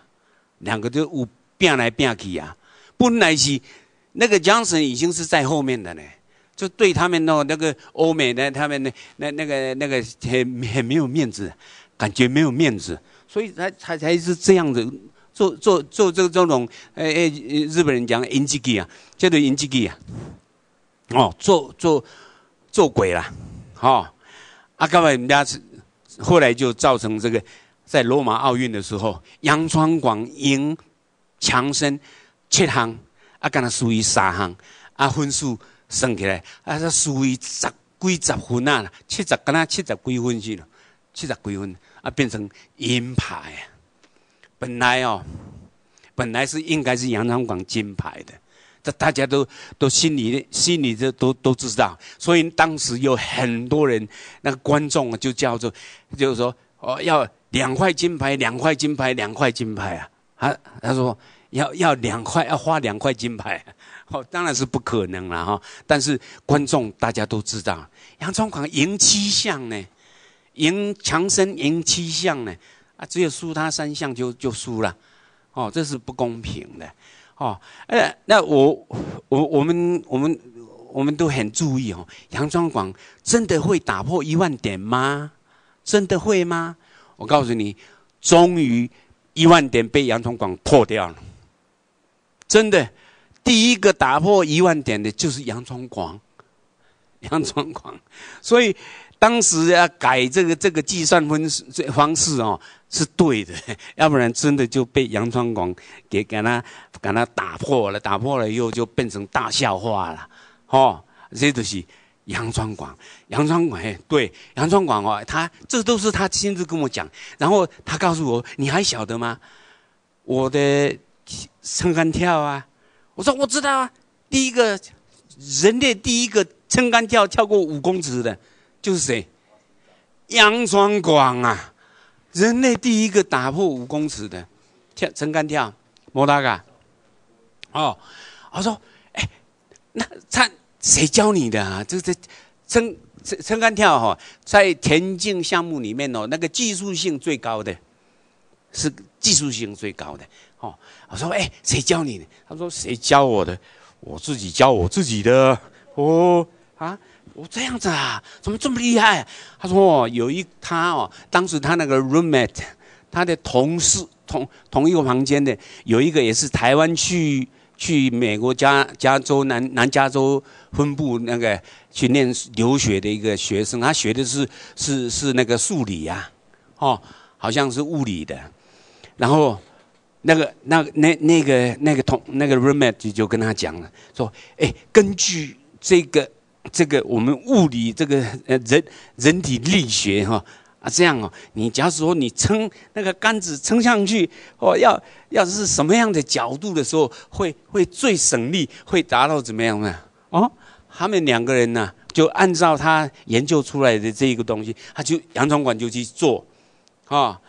两个都有变来变去啊。本来是那个江省已经是在后面的呢，就对他们哦，那个欧美呢，他们那那那个那个很很没有面子，感觉没有面子，所以才才才是这样子做做做这个这种诶、诶日本人讲 i n j u 啊，叫做 i n j 啊。哦，做做做鬼啦，哈！啊，干么？人家是后来就造成这个，在罗马奥运的时候，杨昌广赢强身七项，啊，干那属于三项，啊，分数算起来，啊，他属于十几十分啊，七十干那七十几分去了，七十几分，啊，变成银牌。本来哦，本来是应该是杨昌广金牌的。这大家都都心里心里都都都知道，所以当时有很多人，那个观众就叫做，就是说哦，要两块金牌，两块金牌，两块金牌啊！他他说要要两块，要花两块金牌，哦，当然是不可能了哈。但是观众大家都知道，杨昌广赢七项呢，赢强森赢七项呢，啊，只有输他三项就就输了，哦，这是不公平的。哦，呃，那我，我我们我们我们都很注意哦。杨庄广真的会打破一万点吗？真的会吗？我告诉你，终于一万点被杨庄广破掉了，真的。第一个打破一万点的就是杨庄广，杨庄广，所以当时要改这个这个计算方式这方式哦。是对的，要不然真的就被杨传广给给他给他打破了，打破了以后就变成大笑话了，哦，这都是杨传广，杨传广对，杨传广哦，他这都是他亲自跟我讲，然后他告诉我，你还晓得吗？我的撑杆跳啊，我说我知道啊，第一个人类第一个撑杆跳跳过五公尺的，就是谁？杨传广啊。人类第一个打破五公尺的跳撑杆跳，摩大嘎。哦，我说，哎，那他谁教你的啊？这这撑撑撑杆跳哈，在田径项目里面哦，那个技术性最高的，是技术性最高的。哦，我说，哎，谁教你的？他说，谁教我的？我自己教我自己的。哦，啊。我这样子啊，怎么这么厉害？他说，哦，有一他哦，当时他那个 roommate，他的同事同同一个房间的有一个也是台湾去去美国加加州南南加州分部那个去念留学的一个学生，他学的是是是那个数理呀，哦，好像是物理的。然后那个那那那个那个同那个 roommate 就就跟他讲了，说，哎，根据这个。这个我们物理这个呃人人体力学哈啊这样哦你假如说你撑那个杆子撑上去哦要要是什么样的角度的时候会会最省力会达到怎么样呢？哦，他们两个人呢就按照他研究出来的这一个东西，他就杨总管就去做，啊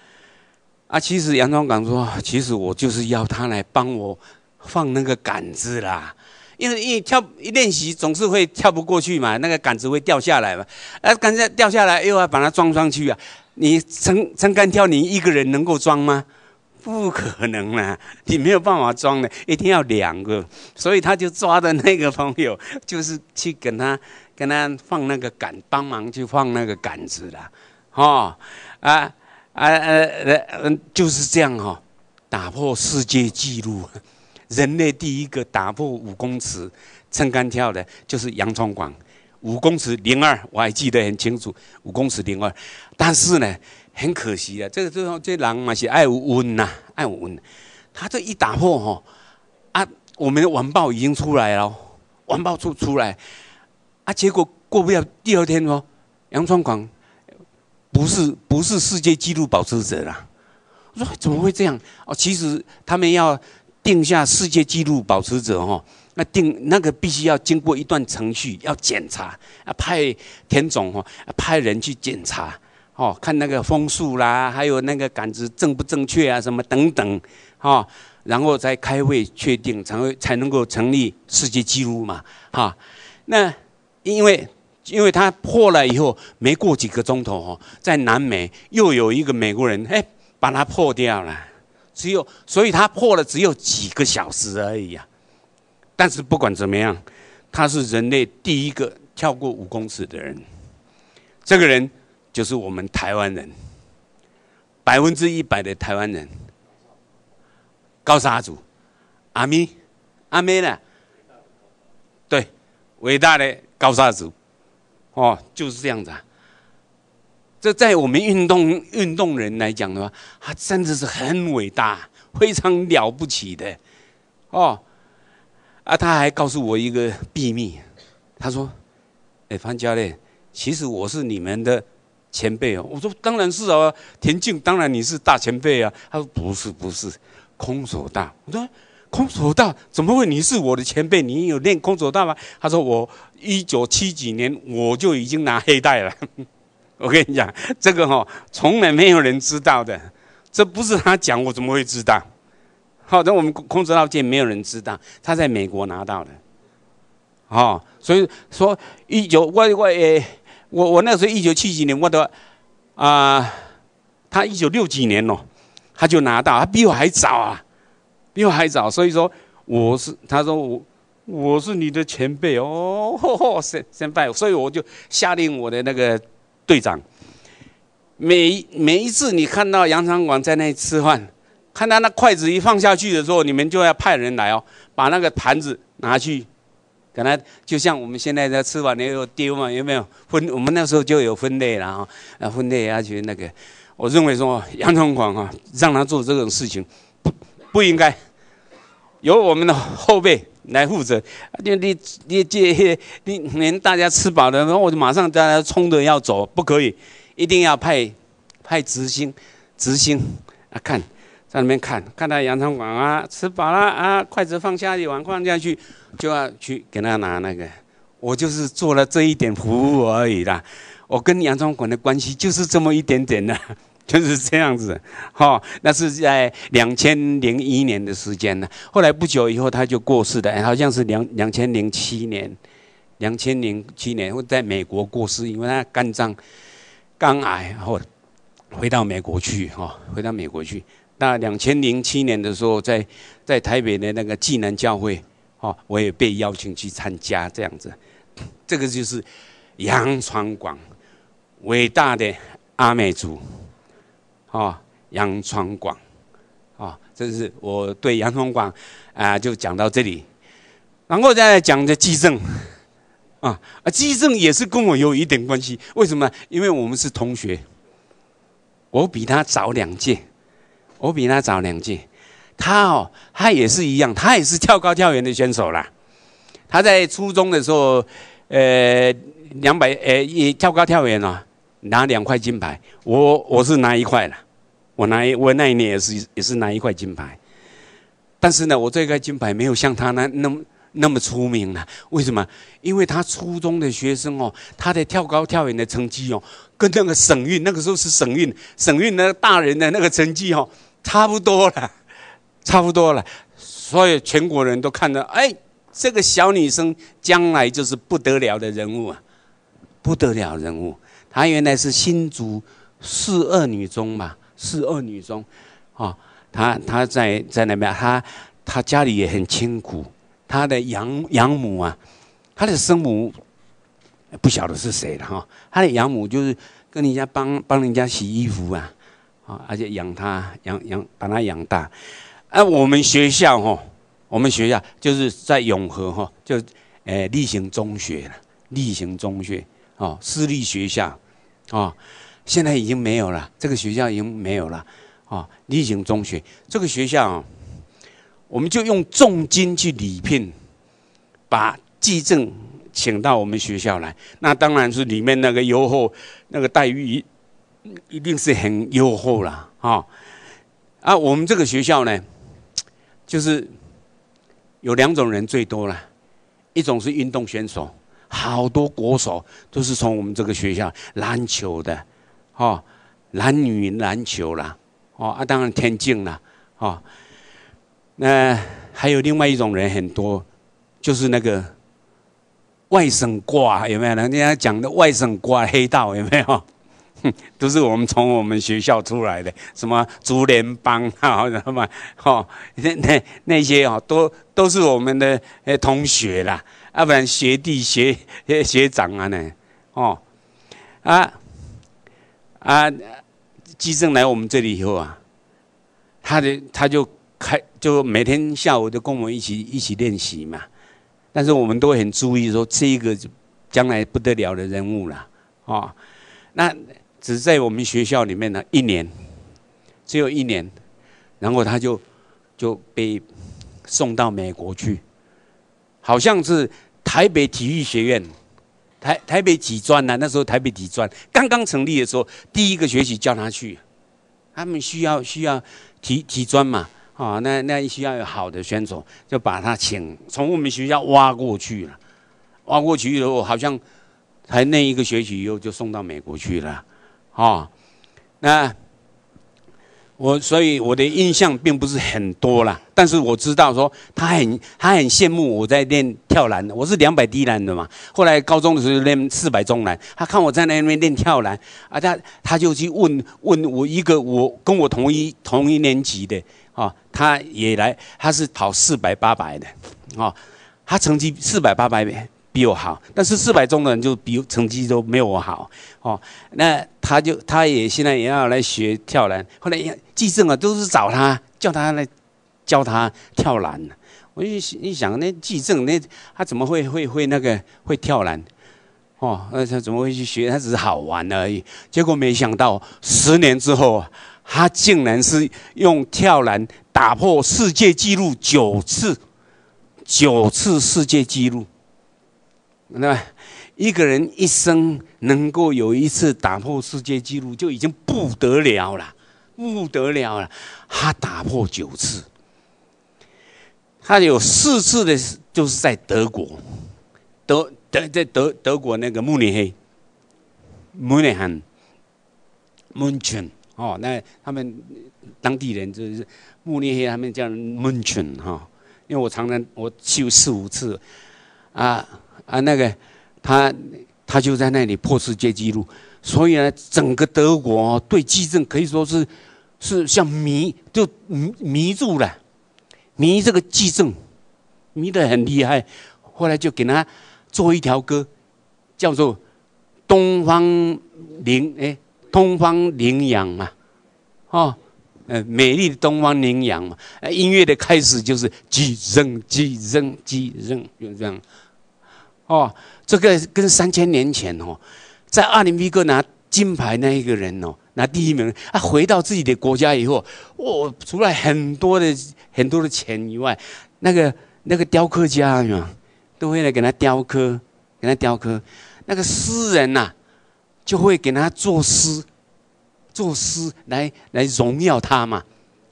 啊其实杨总管说其实我就是要他来帮我放那个杆子啦。因为一跳一练习总是会跳不过去嘛，那个杆子会掉下来嘛，而杆子掉下来又要把它装上去啊。你撑撑杆跳，你一个人能够装吗？不可能啦，你没有办法装的，一定要两个。所以他就抓的那个朋友，就是去跟他跟他放那个杆，帮忙去放那个杆子啦。哦，啊啊呃呃，就是这样哦，打破世界纪录。人类第一个打破五公尺撑杆跳的，就是杨创广。五公尺零二，我还记得很清楚。五公尺零二，但是呢，很可惜啊，这个这这人嘛是爱温呐，爱温。他这一打破哈，啊，我们的晚报已经出来了，晚报出出来，啊，结果过不了第二天哦，杨创广不是不是世界纪录保持者啦。我说怎么会这样？哦，其实他们要。定下世界纪录保持者哈，那定那个必须要经过一段程序，要检查啊，派田总哈，派人去检查哦，看那个风速啦，还有那个杆子正不正确啊，什么等等，哈，然后再开会确定，才会才能够成立世界纪录嘛，哈，那因为因为他破了以后，没过几个钟头哦，在南美又有一个美国人哎把它破掉了。只有，所以他破了只有几个小时而已啊！但是不管怎么样，他是人类第一个跳过五公尺的人，这个人就是我们台湾人，百分之一百的台湾人，高沙族阿咪阿妹呢？对，伟大的高沙族，哦，就是这样子。啊。这在我们运动运动人来讲的话，他真的是很伟大，非常了不起的哦。啊，他还告诉我一个秘密，他说：“哎，方教练，其实我是你们的前辈哦。”我说：“当然是啊，田径当然你是大前辈啊。”他说：“不是不是，空手道。”我说：“空手道怎么会你是我的前辈？你有练空手道吗？”他说：“我一九七几年我就已经拿黑带了。” 我跟你讲，这个哈从来没有人知道的，这不是他讲，我怎么会知道？好的，我们空制到这，没有人知道，他在美国拿到的，哦，所以说一九，我我诶，我我那时候一九七几年，我的啊，他一九六几年哦，他就拿到，他比我还早啊，比我还早，所以说我是他说我我是你的前辈哦，呵 先先拜，所以我就下令我的那个。队长，每每一次你看到杨长广在那吃饭，看他那筷子一放下去的时候，你们就要派人来哦，把那个盘子拿去，可能就像我们现在在吃饭，然后丢嘛，有没有分？我们那时候就有分类了啊，分类啊去那个，我认为说杨长广啊，让他做这种事情不不应该，有我们的后辈。来负责，啊，你你这你连大家吃饱了，然后我就马上大家冲着要走，不可以，一定要派派执行执行啊，看在里面看看到杨葱馆啊，吃饱了啊，筷子放下一碗放下去，就要去给他拿那个，我就是做了这一点服务而已啦，我跟杨葱馆的关系就是这么一点点的。就是这样子，哈，那是在两千零一年的时间呢。后来不久以后他就过世的，好像是两两千零七年，两千零七年会在美国过世，因为他肝脏肝癌，然后回到美国去，哈，回到美国去。那两千零七年的时候，在在台北的那个济南教会，哈，我也被邀请去参加这样子，这个就是杨传广，伟大的阿美族。啊，杨传广，啊，这是我对杨传广啊，就讲到这里。然后再讲这季正，啊，啊，季正也是跟我有一点关系。为什么？因为我们是同学，我比他早两届，我比他早两届。他哦，他也是一样，他也是跳高跳远的选手啦。他在初中的时候，呃，两百，呃，也跳高跳远啊。拿两块金牌，我我是拿一块了，我拿我那一年也是也是拿一块金牌，但是呢，我这块金牌没有像她那那么那么出名了。为什么？因为她初中的学生哦，她的跳高跳远的成绩哦，跟那个省运那个时候是省运省运的大人的那个成绩哦，差不多了，差不多了。所以全国人都看到，哎，这个小女生将来就是不得了的人物啊，不得了人物。她原来是新竹市二女中嘛，市二女中，哦，她她在在那边，她她家里也很清苦，她的养养母啊，她的生母不晓得是谁了哈，她的养母就是跟人家帮帮人家洗衣服啊，啊，而且养她养养把她养大，啊，我们学校哈，我们学校就是在永和哈，就诶例行中学了，例行中学。哦，私立学校，哦，现在已经没有了，这个学校已经没有了，哦，立行中学这个学校，我们就用重金去礼聘，把季正请到我们学校来，那当然是里面那个优厚那个待遇，一定是很优厚了，啊，啊，我们这个学校呢，就是有两种人最多了，一种是运动选手。好多国手都是从我们这个学校，篮球的，哦，男女篮球啦，哦啊，当然田径啦，哦，那还有另外一种人很多，就是那个外省挂有没有人？人家讲的外省挂黑道有没有？都是我们从我们学校出来的，什么竹联帮啊什么，哦，那那那些啊，都都是我们的同学啦。要不然学弟学学长啊呢？哦，啊啊！基正来我们这里以后啊，他的他就开就每天下午就跟我们一起一起练习嘛。但是我们都很注意说，这一个将来不得了的人物了啊！那只在我们学校里面呢，一年只有一年，然后他就就被送到美国去。好像是台北体育学院，台台北体专呐，那时候台北体专刚刚成立的时候，第一个学期叫他去，他们需要需要体体专嘛，啊，那那需要有好的选手，就把他请从我们学校挖过去了，挖过去以后，好像才那一个学期以后就送到美国去了，啊，那。我所以我的印象并不是很多啦，但是我知道说他很他很羡慕我在练跳栏，我是两百低栏的嘛。后来高中的时候练四百中栏，他看我在那边练跳栏，啊，他他就去问问我一个我跟我同一同一年级的，哦，他也来，他是跑四百八百的，哦，他成绩四百八百米。比我好，但是四百中的人就比成绩都没有我好哦。那他就他也现在也要来学跳篮。后来季正啊都是找他叫他来教他跳篮。我一一想那季正那他怎么会会会那个会跳篮哦？那他怎么会去学？他只是好玩而已。结果没想到十年之后，他竟然是用跳篮打破世界纪录九次，九次世界纪录。那一个人一生能够有一次打破世界纪录，就已经不得了了，不得了了。他打破九次，他有四次的，就是在德国，德德在德德国那个慕尼黑，慕尼黑，蒙圈哦。那他们当地人就是慕尼黑，他们叫蒙圈哈。因为我常常我修四五次，啊。啊，那个他他就在那里破世界纪录，所以呢，整个德国对击筝可以说是是像迷就迷迷住了，迷这个击筝，迷得很厉害。后来就给他做一条歌，叫做《东方羚》哎东方羚羊》嘛，哦，呃，美丽的东方羚羊嘛。音乐的开始就是击筝击筝击筝，就这样。哦，这个跟三千年前哦，在奥林匹克拿金牌那一个人哦，拿第一名，他回到自己的国家以后，哦，除了很多的很多的钱以外，那个那个雕刻家嘛，都会来给他雕刻，给他雕刻，那个诗人呐，就会给他作诗，作诗来来荣耀他嘛，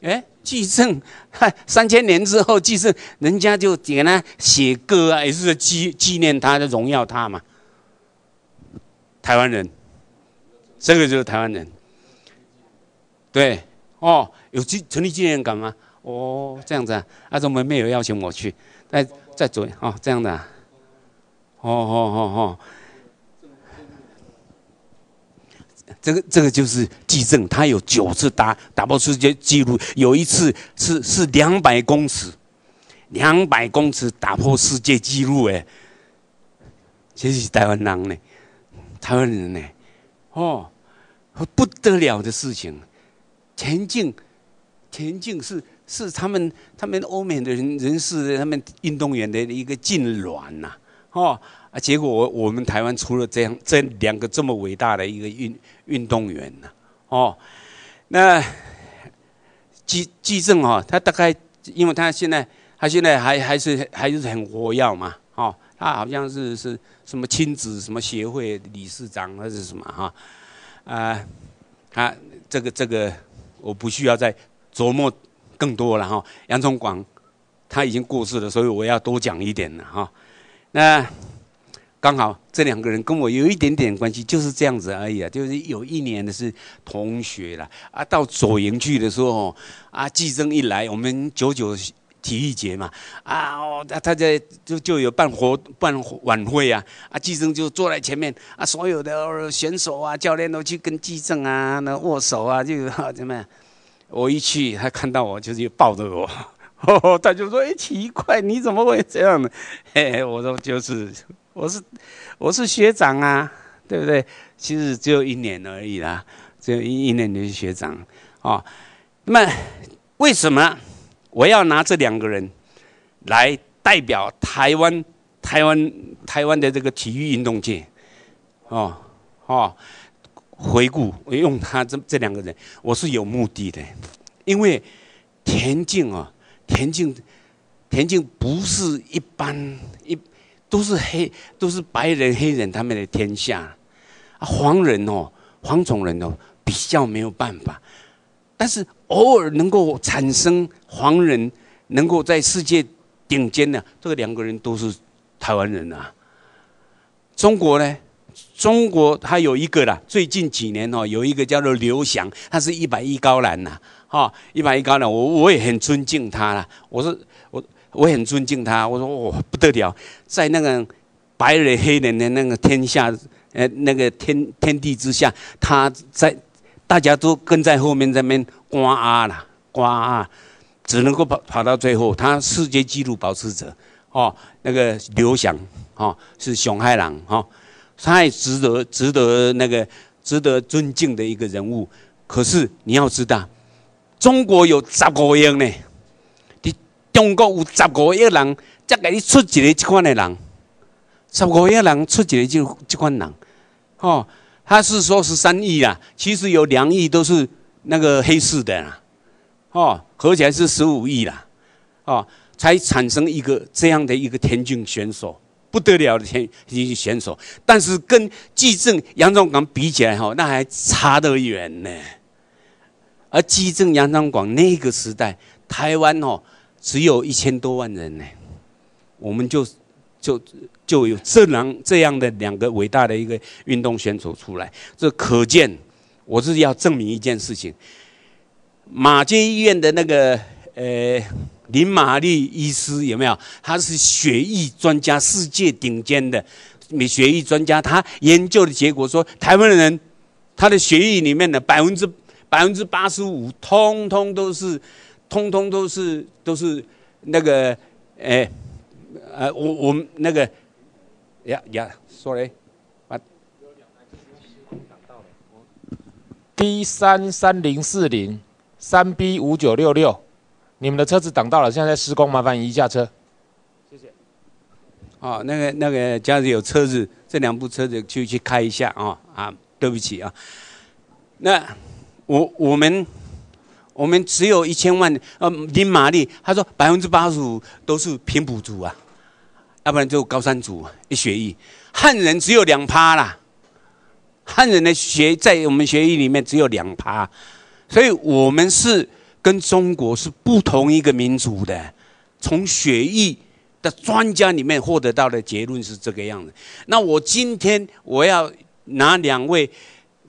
哎。继圣，嗨，三千年之后，继圣，人家就给他写歌啊，也是纪纪念他的荣耀他嘛。台湾人，这个就是台湾人。对，哦，有纪成立纪念馆吗？哦，这样子啊，阿怎么没有邀请我去？在在左，哦，这样的，哦哦哦哦。这个这个就是记证，他有九次打打破世界纪录，有一次是是两百公尺，两百公尺打破世界纪录哎，这是台湾人呢，台湾人呢，哦，不得了的事情，田径，田径是是他们他们欧美的人人士，他们运动员的一个痉挛呐，哦啊，结果我我们台湾出了这样这两个这么伟大的一个运。运动员呢？哦，那纪纪政哦，他大概，因为他现在，他现在还还是还是很活跃嘛，哦，他好像是是什么亲子什么协会理事长还是什么哈，呃，他这个这个我不需要再琢磨更多了哈。杨宗广他已经过世了，所以我要多讲一点了哈。那。刚好这两个人跟我有一点点关系，就是这样子而已啊。就是有一年的是同学了啊，到左营去的时候，啊，纪征一来，我们九九体育节嘛，啊，他他在就就有办活办晚会啊，啊，纪征就坐在前面啊，所有的选手啊、教练都去跟纪峥啊那握手啊，就是怎么样？我一去，他看到我就是抱着我，他就说：“哎，奇怪，你怎么会这样呢？”我说：“就是。”我是我是学长啊，对不对？其实只有一年而已啦，只有一一年就是学长哦。那么为什么我要拿这两个人来代表台湾台湾台湾的这个体育运动界？哦哦，回顾我用他这这两个人，我是有目的的，因为田径啊，田径田径不是一般一。都是黑，都是白人、黑人他们的天下，啊，黄人哦，黄种人哦，比较没有办法，但是偶尔能够产生黄人能够在世界顶尖的，这个两个人都是台湾人啊。中国呢，中国他有一个啦，最近几年哦，有一个叫做刘翔，他是一百一高栏呐，哈，一百一高栏，我我也很尊敬他啦，我说我很尊敬他，我说哦不得了，在那个白人黑人的那个天下，呃，那个天天地之下，他在大家都跟在后面那边呱啦呱，只能够跑跑到最后，他世界纪录保持者哦，那个刘翔哦是熊海浪哦，他也值得值得那个值得尊敬的一个人物。可是你要知道，中国有十个英呢。中国有十五亿人，才给你出一个这款的人。十五亿人出一个就这款人，哦，他是说十三亿啊，其实有两亿都是那个黑市的啦，哦，合起来是十五亿啦，哦，才产生一个这样的一个田径选手，不得了的田田径选手。但是跟季正杨总广比起来，哈，那还差得远呢。而季正杨总广那个时代，台湾哦。只有一千多万人呢，我们就就就有这郎这样的两个伟大的一个运动选手出来，这可见我是要证明一件事情。马街医院的那个呃林玛丽医师有没有？他是血液专家，世界顶尖的美血液专家。他研究的结果说，台湾的人他的血液里面的百分之百分之八十五，通通都是。通通都是都是那个哎，呃，我我们那个呀呀，sorry，啊，D 三三零四零三 B 五九六六，你们的车子挡到了，现在在施工，麻烦移一下车，谢谢。哦，那个那个家里有车子，这两部车子就去开一下啊啊，对不起啊，那我我们。我们只有一千万，呃，零马力。他说百分之八十五都是平埔族啊，要不然就高山族一血裔。汉人只有两趴啦，汉人的血在我们血液里面只有两趴，所以我们是跟中国是不同一个民族的。从血液的专家里面获得到的结论是这个样子。那我今天我要拿两位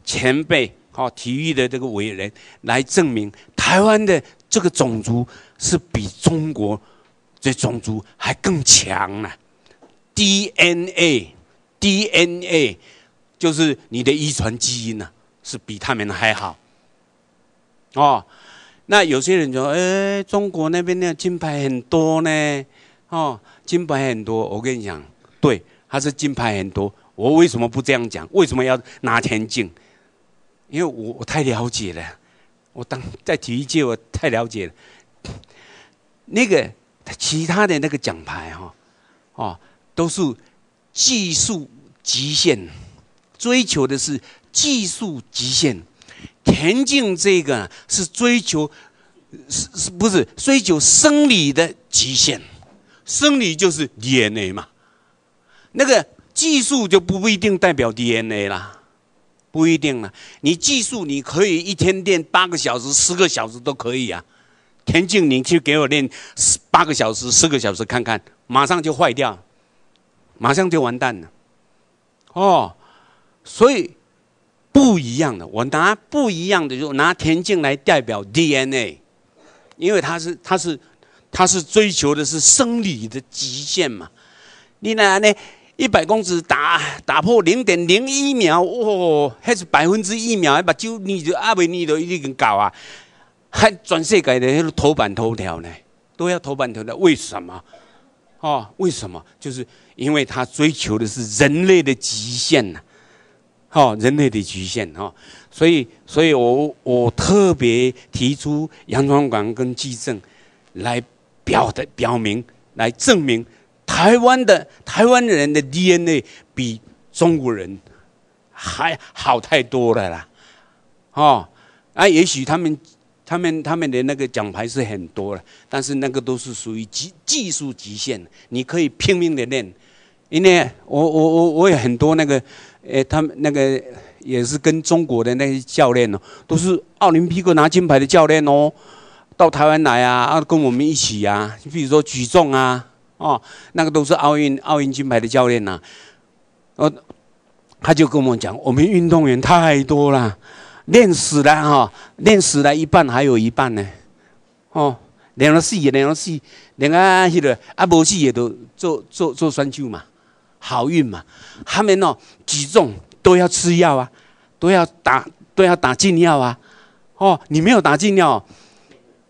前辈。好，体育的这个伟人来证明台湾的这个种族是比中国这种族还更强呢。DNA，DNA 就是你的遗传基因呢，是比他们还好。哦，那有些人说，哎，中国那边的金牌很多呢，哦，金牌很多。我跟你讲，对，他是金牌很多。我为什么不这样讲？为什么要拿田径？因为我我太了解了，我当在体育界我太了解了，那个其他的那个奖牌哈，哦，都是技术极限，追求的是技术极限，田径这个是追求，是是不是追求生理的极限？生理就是 DNA 嘛，那个技术就不一定代表 DNA 啦。不一定了，你技术你可以一天练八个小时、十个小时都可以啊。田径，你去给我练八个小时、十个小时看看，马上就坏掉，马上就完蛋了。哦，所以不一样的。我拿不一样的，就拿田径来代表 DNA，因为它是它是它是追求的是生理的极限嘛。你那那。一百公尺打打破零点零一秒，哇！那是百分之一秒，还把睭你就阿伯，你都已经搞啊！还转世改的，那头版头条呢？都要头版头条，为什么？哦，为什么？就是因为他追求的是人类的极限呐！哦，人类的极限哦，所以，所以我我特别提出杨传广跟纪正来表的表明，来证明。台湾的台湾人的 DNA 比中国人还好太多了啦，哦，啊，也许他们他们他们的那个奖牌是很多了，但是那个都是属于技技术极限，你可以拼命的练，因为，我我我我有很多那个，哎，他们那个也是跟中国的那些教练哦，都是奥林匹克拿金牌的教练哦，到台湾来啊，啊，跟我们一起啊，比如说举重啊。哦，那个都是奥运奥运金牌的教练呐，哦，他就跟我们讲，我们运动员太多了，练死了哈，练死了，一半还有一半呢，哦，练了四也练了四，练阿迄个啊，无事也都做做做双休嘛，好运嘛，他们哦，举重都要吃药啊，都要打都要打禁药啊，哦，你没有打禁药，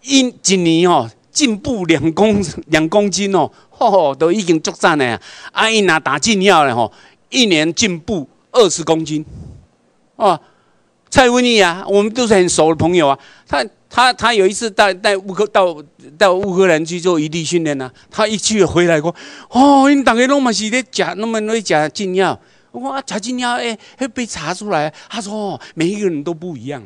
一今年哦。进步两公两公斤哦，吼、都已经作战呀！阿姨拿打禁药了吼，一年进步二十公斤。哦，蔡文义啊，我们都是很熟的朋友啊。他他他有一次带带乌克到到乌克兰去做异地训练啊，他一去回来，过，哦，你们大家弄满是的假，弄满咧假禁药。我讲假禁药诶，还被查出来。他说每一个人都不一样。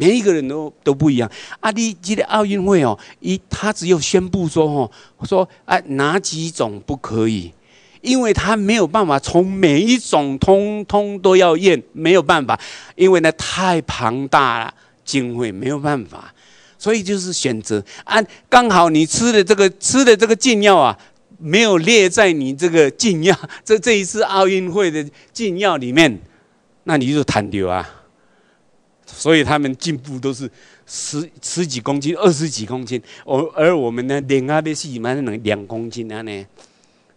每一个人都都不一样啊！迪记得奥运会哦，一他只有宣布说哦，说哎哪几种不可以，因为他没有办法从每一种通通都要验，没有办法，因为那太庞大了，经费，没有办法，所以就是选择啊。刚好你吃的这个吃的这个禁药啊，没有列在你这个禁药这这一次奥运会的禁药里面，那你就摊丢啊。所以他们进步都是十十几公斤、二十几公斤，而而我们呢，连阿的是满两公斤啊呢。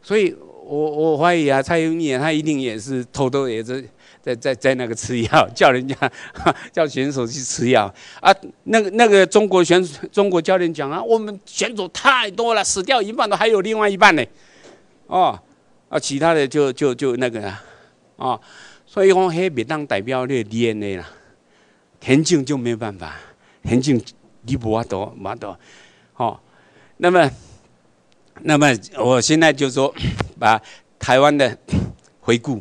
所以，我我怀疑啊，蔡英文他一定也是偷偷也是在在在那个吃药，叫人家 叫选手去吃药啊。那个那个中国选手，中国教练讲啊，我们选手太多了，死掉一半都还有另外一半呢。哦，啊，其他的就就就那个啊，哦，所以我黑不当代表这 DNA 啦。田径就没有办法，田径你不阿多阿多，好，那么，那么我现在就说，把台湾的回顾，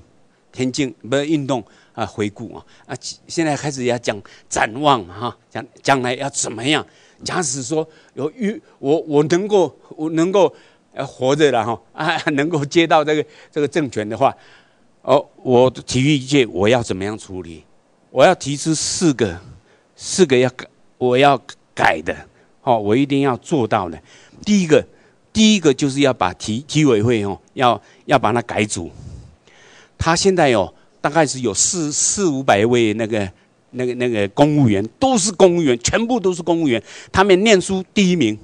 田径不是运动啊回顾啊啊，现在开始要讲展望哈，讲将来要怎么样？假使说有遇我我能够我能够活着了哈，啊能够接到这个这个政权的话，哦，我的体育界我要怎么样处理？我要提出四个，四个要改，我要改的，好，我一定要做到的。第一个，第一个就是要把体体委会哦，要要把它改组。他现在有大概是有四四五百位那个那个那个公务员，都是公务员，全部都是公务员。他们念书第一名，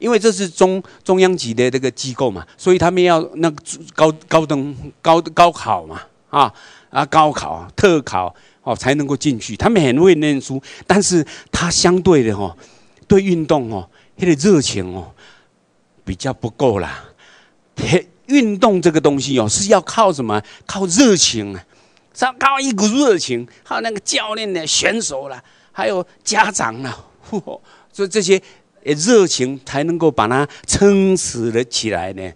因为这是中中央级的这个机构嘛，所以他们要那个高高等高高考嘛，啊啊高考特考。哦，才能够进去。他们很会念书，但是他相对的哦，对运动哦，他的热情哦，比较不够啦。运动这个东西哦，是要靠什么？靠热情啊，靠一股热情，靠那个教练的选手啦，还有家长啦，所以这些热情才能够把它撑持了起来呢。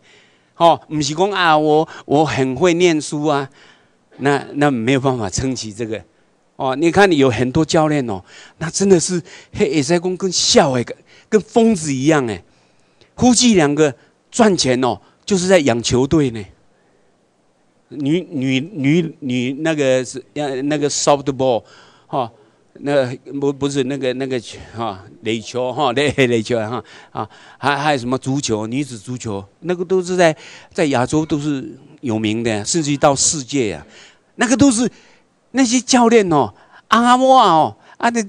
哦，不是讲啊，我我很会念书啊，那那没有办法撑起这个。哦，你看，你有很多教练哦，那真的是嘿，也公跟笑诶，跟疯子一样诶，估计两个赚钱哦，就是在养球队呢。女女女女那个是那个 softball，哈，那不不是那个那个球哈垒球哈垒 垒球哈啊，还还有什么足球女子足球，那个都是在在亚洲都是有名的，甚至到世界啊，那个都是。那些教练哦，阿莫哦，啊那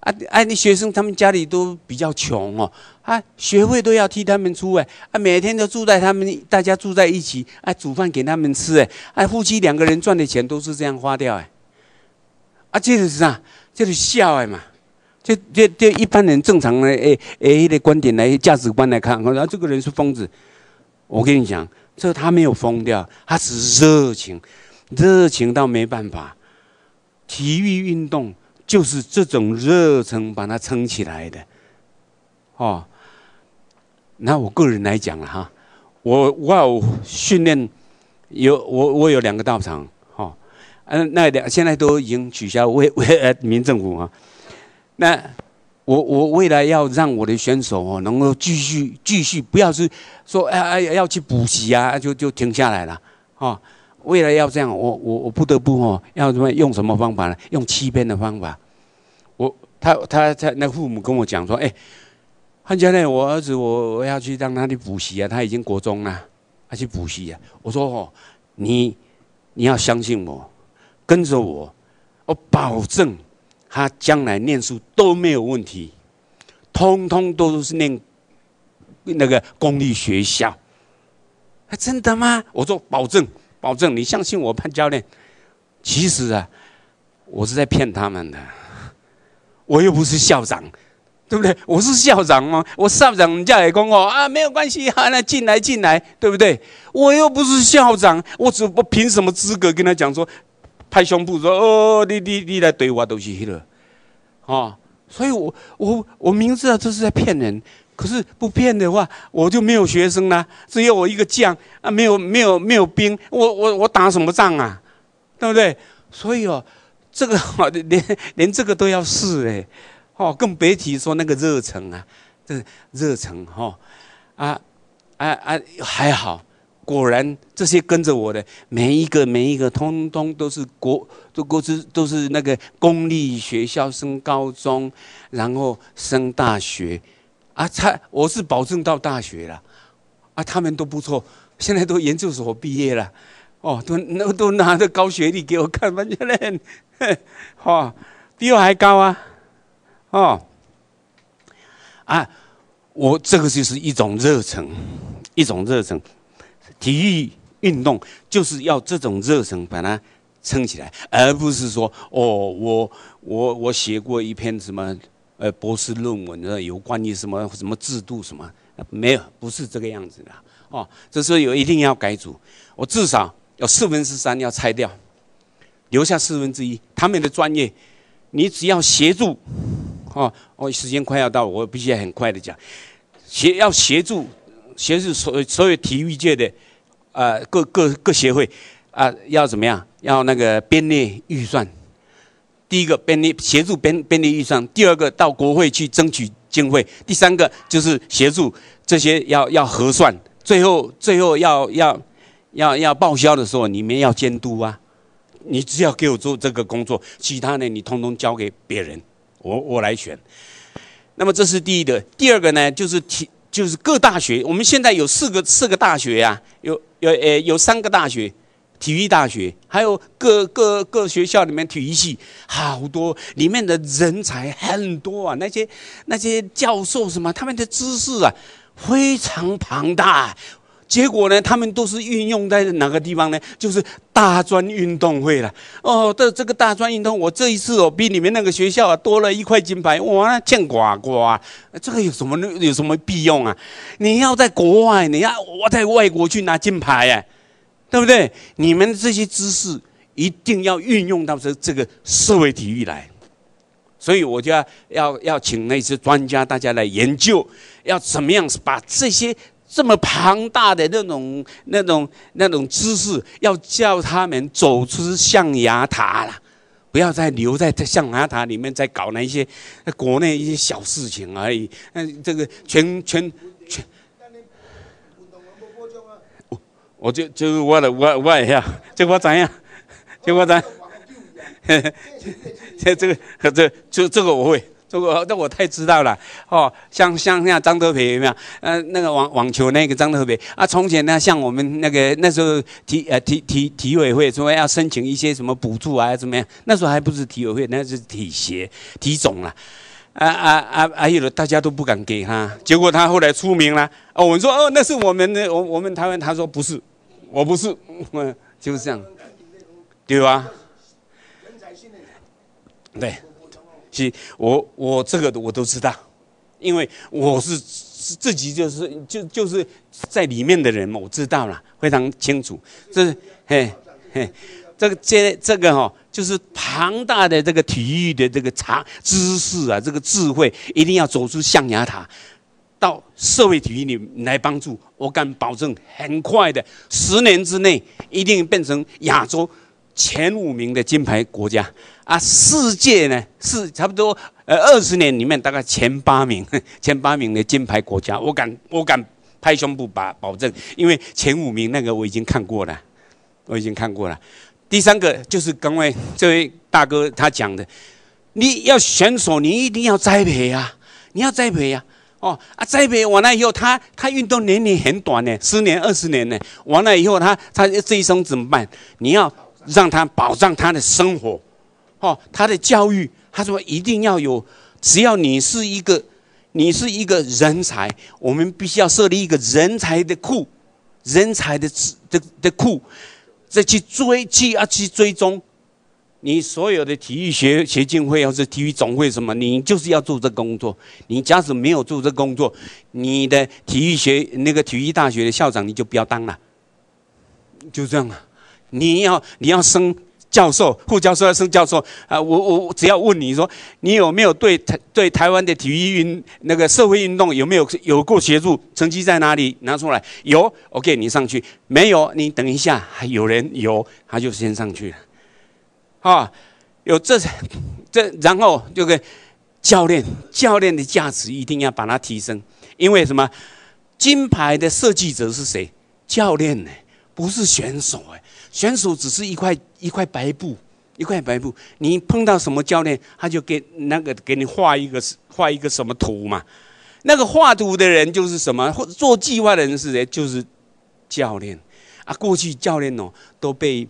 啊啊那学生，他们家里都比较穷哦，啊学费都要替他们出哎，啊每天都住在他们大家住在一起，啊，煮饭给他们吃哎，啊，夫妻两个人赚的钱都是这样花掉哎，啊这是啥？这是笑哎嘛！这这这一般人正常的诶诶的观点来价值观来看，然后这个人是疯子。我跟你讲，这他没有疯掉，他是热情，热情到没办法。体育运动就是这种热忱把它撑起来的，哦。那我个人来讲了哈，我我训练有我我有两个道场，哈，嗯，那两现在都已经取消为为呃民政府啊。那我我未来要让我的选手哦能够继续继续，不要是说哎哎要去补习啊就就停下来了，哦。为了要这样，我我我不得不哦，要什么用什么方法呢？用欺骗的方法。我他他他那父母跟我讲说：“哎，汉教练，我儿子我我要去让他去补习啊，他已经国中了，他去补习啊。”我说：“哦，你你要相信我，跟着我，我保证他将来念书都没有问题，通通都是念那个公立学校。”还真的吗？我说保证。保证你相信我，潘教练。其实啊，我是在骗他们的。我又不是校长，对不对？我是校长吗？我校长你叫来讲哦啊，没有关系啊，那进来进来，对不对？我又不是校长，我怎么凭什么资格跟他讲说，拍胸部说哦，你你你来怼我都是去了，哦，所以我我我明知道这是在骗人。可是不骗的话，我就没有学生啦，只有我一个将啊，没有没有没有兵，我我我打什么仗啊？对不对？所以哦，这个 连连这个都要试哎，哦，更别提说那个热忱啊，这热忱哈，啊啊啊，还好，果然这些跟着我的每一个每一个，通通都是国，都是都是那个公立学校升高中，然后升大学。啊，才我是保证到大学了，啊，他们都不错，现在都研究所毕业了，哦，都那都拿着高学历给我看，反正嘞，呵，哦，比我还高啊，哦，啊，我这个就是一种热忱，一种热忱，体育运动就是要这种热忱把它撑起来，而不是说哦，我我我写过一篇什么。呃，博士论文呃，有关于什么什么制度什么？没有，不是这个样子的哦。这是有一定要改组，我至少有四分之三要拆掉，留下四分之一。他们的专业，你只要协助，哦哦，时间快要到，我必须很快的讲，协要协助协助所所有体育界的啊各各各协会啊，要怎么样？要那个编列预算。第一个便利协助编编制预算，第二个到国会去争取经费，第三个就是协助这些要要核算，最后最后要要要要报销的时候，你们要监督啊！你只要给我做这个工作，其他呢你通通交给别人，我我来选。那么这是第一的，第二个呢就是提就是各大学，我们现在有四个四个大学呀，有有诶有三个大学。体育大学还有各各各学校里面体育系好多，里面的人才很多啊。那些那些教授什么，他们的知识啊非常庞大。结果呢，他们都是运用在哪个地方呢？就是大专运动会了。哦，这这个大专运动，我这一次哦比你们那个学校啊多了一块金牌，哇，见刮刮！这个有什么有什么必用啊？你要在国外，你要我在外国去拿金牌哎。对不对？你们这些知识一定要运用到这这个社会体育来，所以我就要要要请那些专家大家来研究，要怎么样把这些这么庞大的那种那种那种知识，要叫他们走出象牙塔了，不要再留在在象牙塔里面再搞那一些国内一些小事情而已。嗯，这个全全。我就就是问了问问一下，结果 怎样？结果咱，这这这个这这这个我会，这个那我太知道了哦。像像像张德培有没有？嗯，那个网网球那个张德培啊，从前呢像我们那个那时候体呃体体体委会说要申请一些什么补助啊怎么样？那时候还不是体委会，那是体协体总了，啊啊啊啊！有的大家都不敢给他，结果他后来出名了。哦，我们说哦，那是我们的我我们他问他说不是。我不是，嗯，就是这样，对吧？对，是，我我这个我都知道，因为我是自己就是就就是在里面的人嘛，我知道了，非常清楚。这，嘿，嘿，这个这这个哈，就是庞大的这个体育的这个长知识啊，这个智慧，一定要走出象牙塔，到社会体育里来帮助。我敢保证，很快的，十年之内一定变成亚洲前五名的金牌国家啊！世界呢，是差不多呃二十年里面大概前八名，前八名的金牌国家。我敢，我敢拍胸脯把保证，因为前五名那个我已经看过了，我已经看过了。第三个就是刚才这位大哥他讲的，你要选手，你一定要栽培呀，你要栽培呀。哦啊，栽培完了以后，他他运动年龄很短呢，十年二十年呢。完了以后，他他这一生怎么办？你要让他保障他的生活，哦，他的教育。他说一定要有，只要你是一个，你是一个人才，我们必须要设立一个人才的库，人才的的的库，再去追去要去追踪。你所有的体育学学进会，或是体育总会什么，你就是要做这工作。你假使没有做这工作，你的体育学那个体育大学的校长你就不要当了。就这样了。你要你要升教授，副教授要升教授啊！我我只要问你说，你有没有对台对台湾的体育运那个社会运动有没有有过协助？成绩在哪里？拿出来。有，OK，你上去。没有，你等一下，还有人有，他就先上去了。啊，有这、这，然后就跟教练，教练的价值一定要把它提升。因为什么？金牌的设计者是谁？教练呢？不是选手哎，选手只是一块一块白布，一块白布。你碰到什么教练，他就给那个给你画一个画一个什么图嘛？那个画图的人就是什么？做计划的人是谁？就是教练啊。过去教练哦都被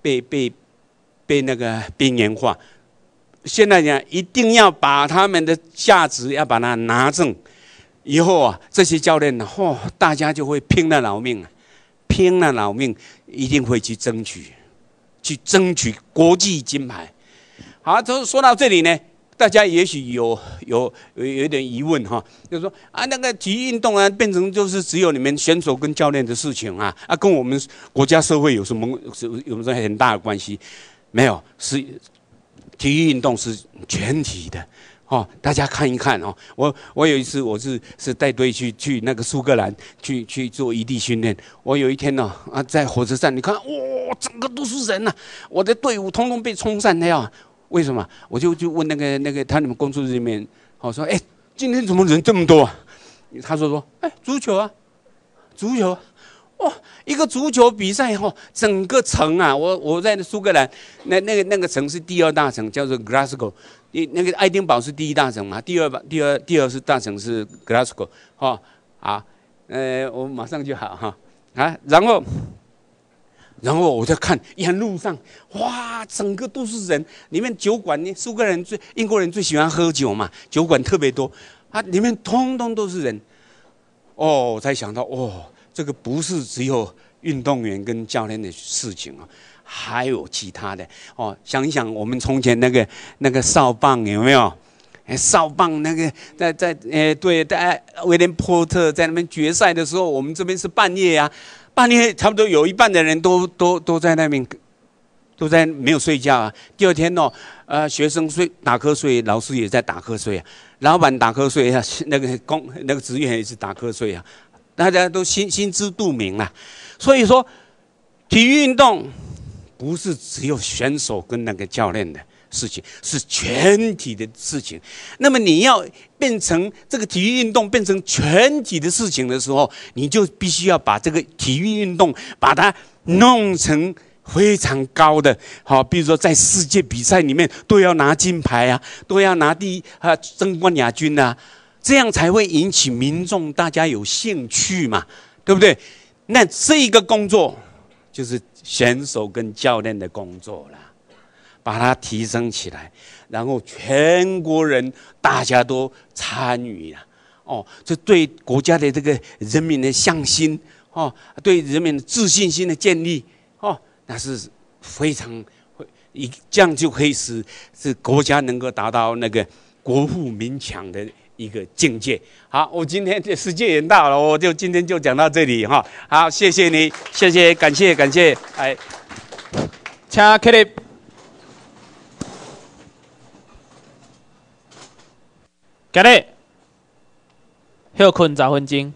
被被。被那个边缘化，现在讲一定要把他们的价值要把它拿正，以后啊，这些教练嚯，大家就会拼了老命，拼了老命，一定会去争取，去争取国际金牌。好，都说到这里呢，大家也许有有有点疑问哈，就是说啊，那个体育运动啊，变成就是只有你们选手跟教练的事情啊，啊，跟我们国家社会有什么有什么很大的关系？没有，是体育运动是全体的哦，大家看一看哦。我我有一次我是是带队去去那个苏格兰去去做异地训练。我有一天呢啊在火车站，你看哇，整个都是人呐，我的队伍通通被冲散掉。为什么？我就就问那个那个他你们工作人员，我说哎，今天怎么人这么多？他说说哎，足球啊，足球。哇！一个足球比赛后，整个城啊，我我在苏格兰，那那个那个城是第二大城，叫做 Glasgow。你那个爱丁堡是第一大城嘛，第二吧，第二第二是大城市 Glasgow。哈啊，呃，我马上就好哈啊。然后，然后我在看沿路上，哇，整个都是人。里面酒馆呢，苏格兰最英国人最喜欢喝酒嘛，酒馆特别多，啊，里面通通都是人。哦，我才想到，哦。这个不是只有运动员跟教练的事情啊，还有其他的哦。想一想，我们从前那个那个哨棒有没有？哨棒那个在在诶，对，在威廉波特在那边决赛的时候，我们这边是半夜呀，半夜差不多有一半的人都都都在那边，都在没有睡觉啊。第二天哦，呃，学生睡打瞌睡，老师也在打瞌睡啊，老板打瞌睡呀，那个工那个职员也是打瞌睡啊。大家都心心知肚明了，所以说，体育运动不是只有选手跟那个教练的事情，是全体的事情。那么你要变成这个体育运动变成全体的事情的时候，你就必须要把这个体育运动把它弄成非常高的好，比如说在世界比赛里面都要拿金牌啊，都要拿第啊，争冠亚军啊。这样才会引起民众大家有兴趣嘛，对不对？那这个工作就是选手跟教练的工作了，把它提升起来，然后全国人大家都参与了，哦，这对国家的这个人民的向心哦，对人民的自信心的建立哦，那是非常会一这样就可以使是国家能够达到那个国富民强的。一个境界。好，我今天的时间也到了，我就今天就讲到这里哈。好，谢谢你，谢谢，感谢，感谢。哎，请客的，家的，休困十分钟。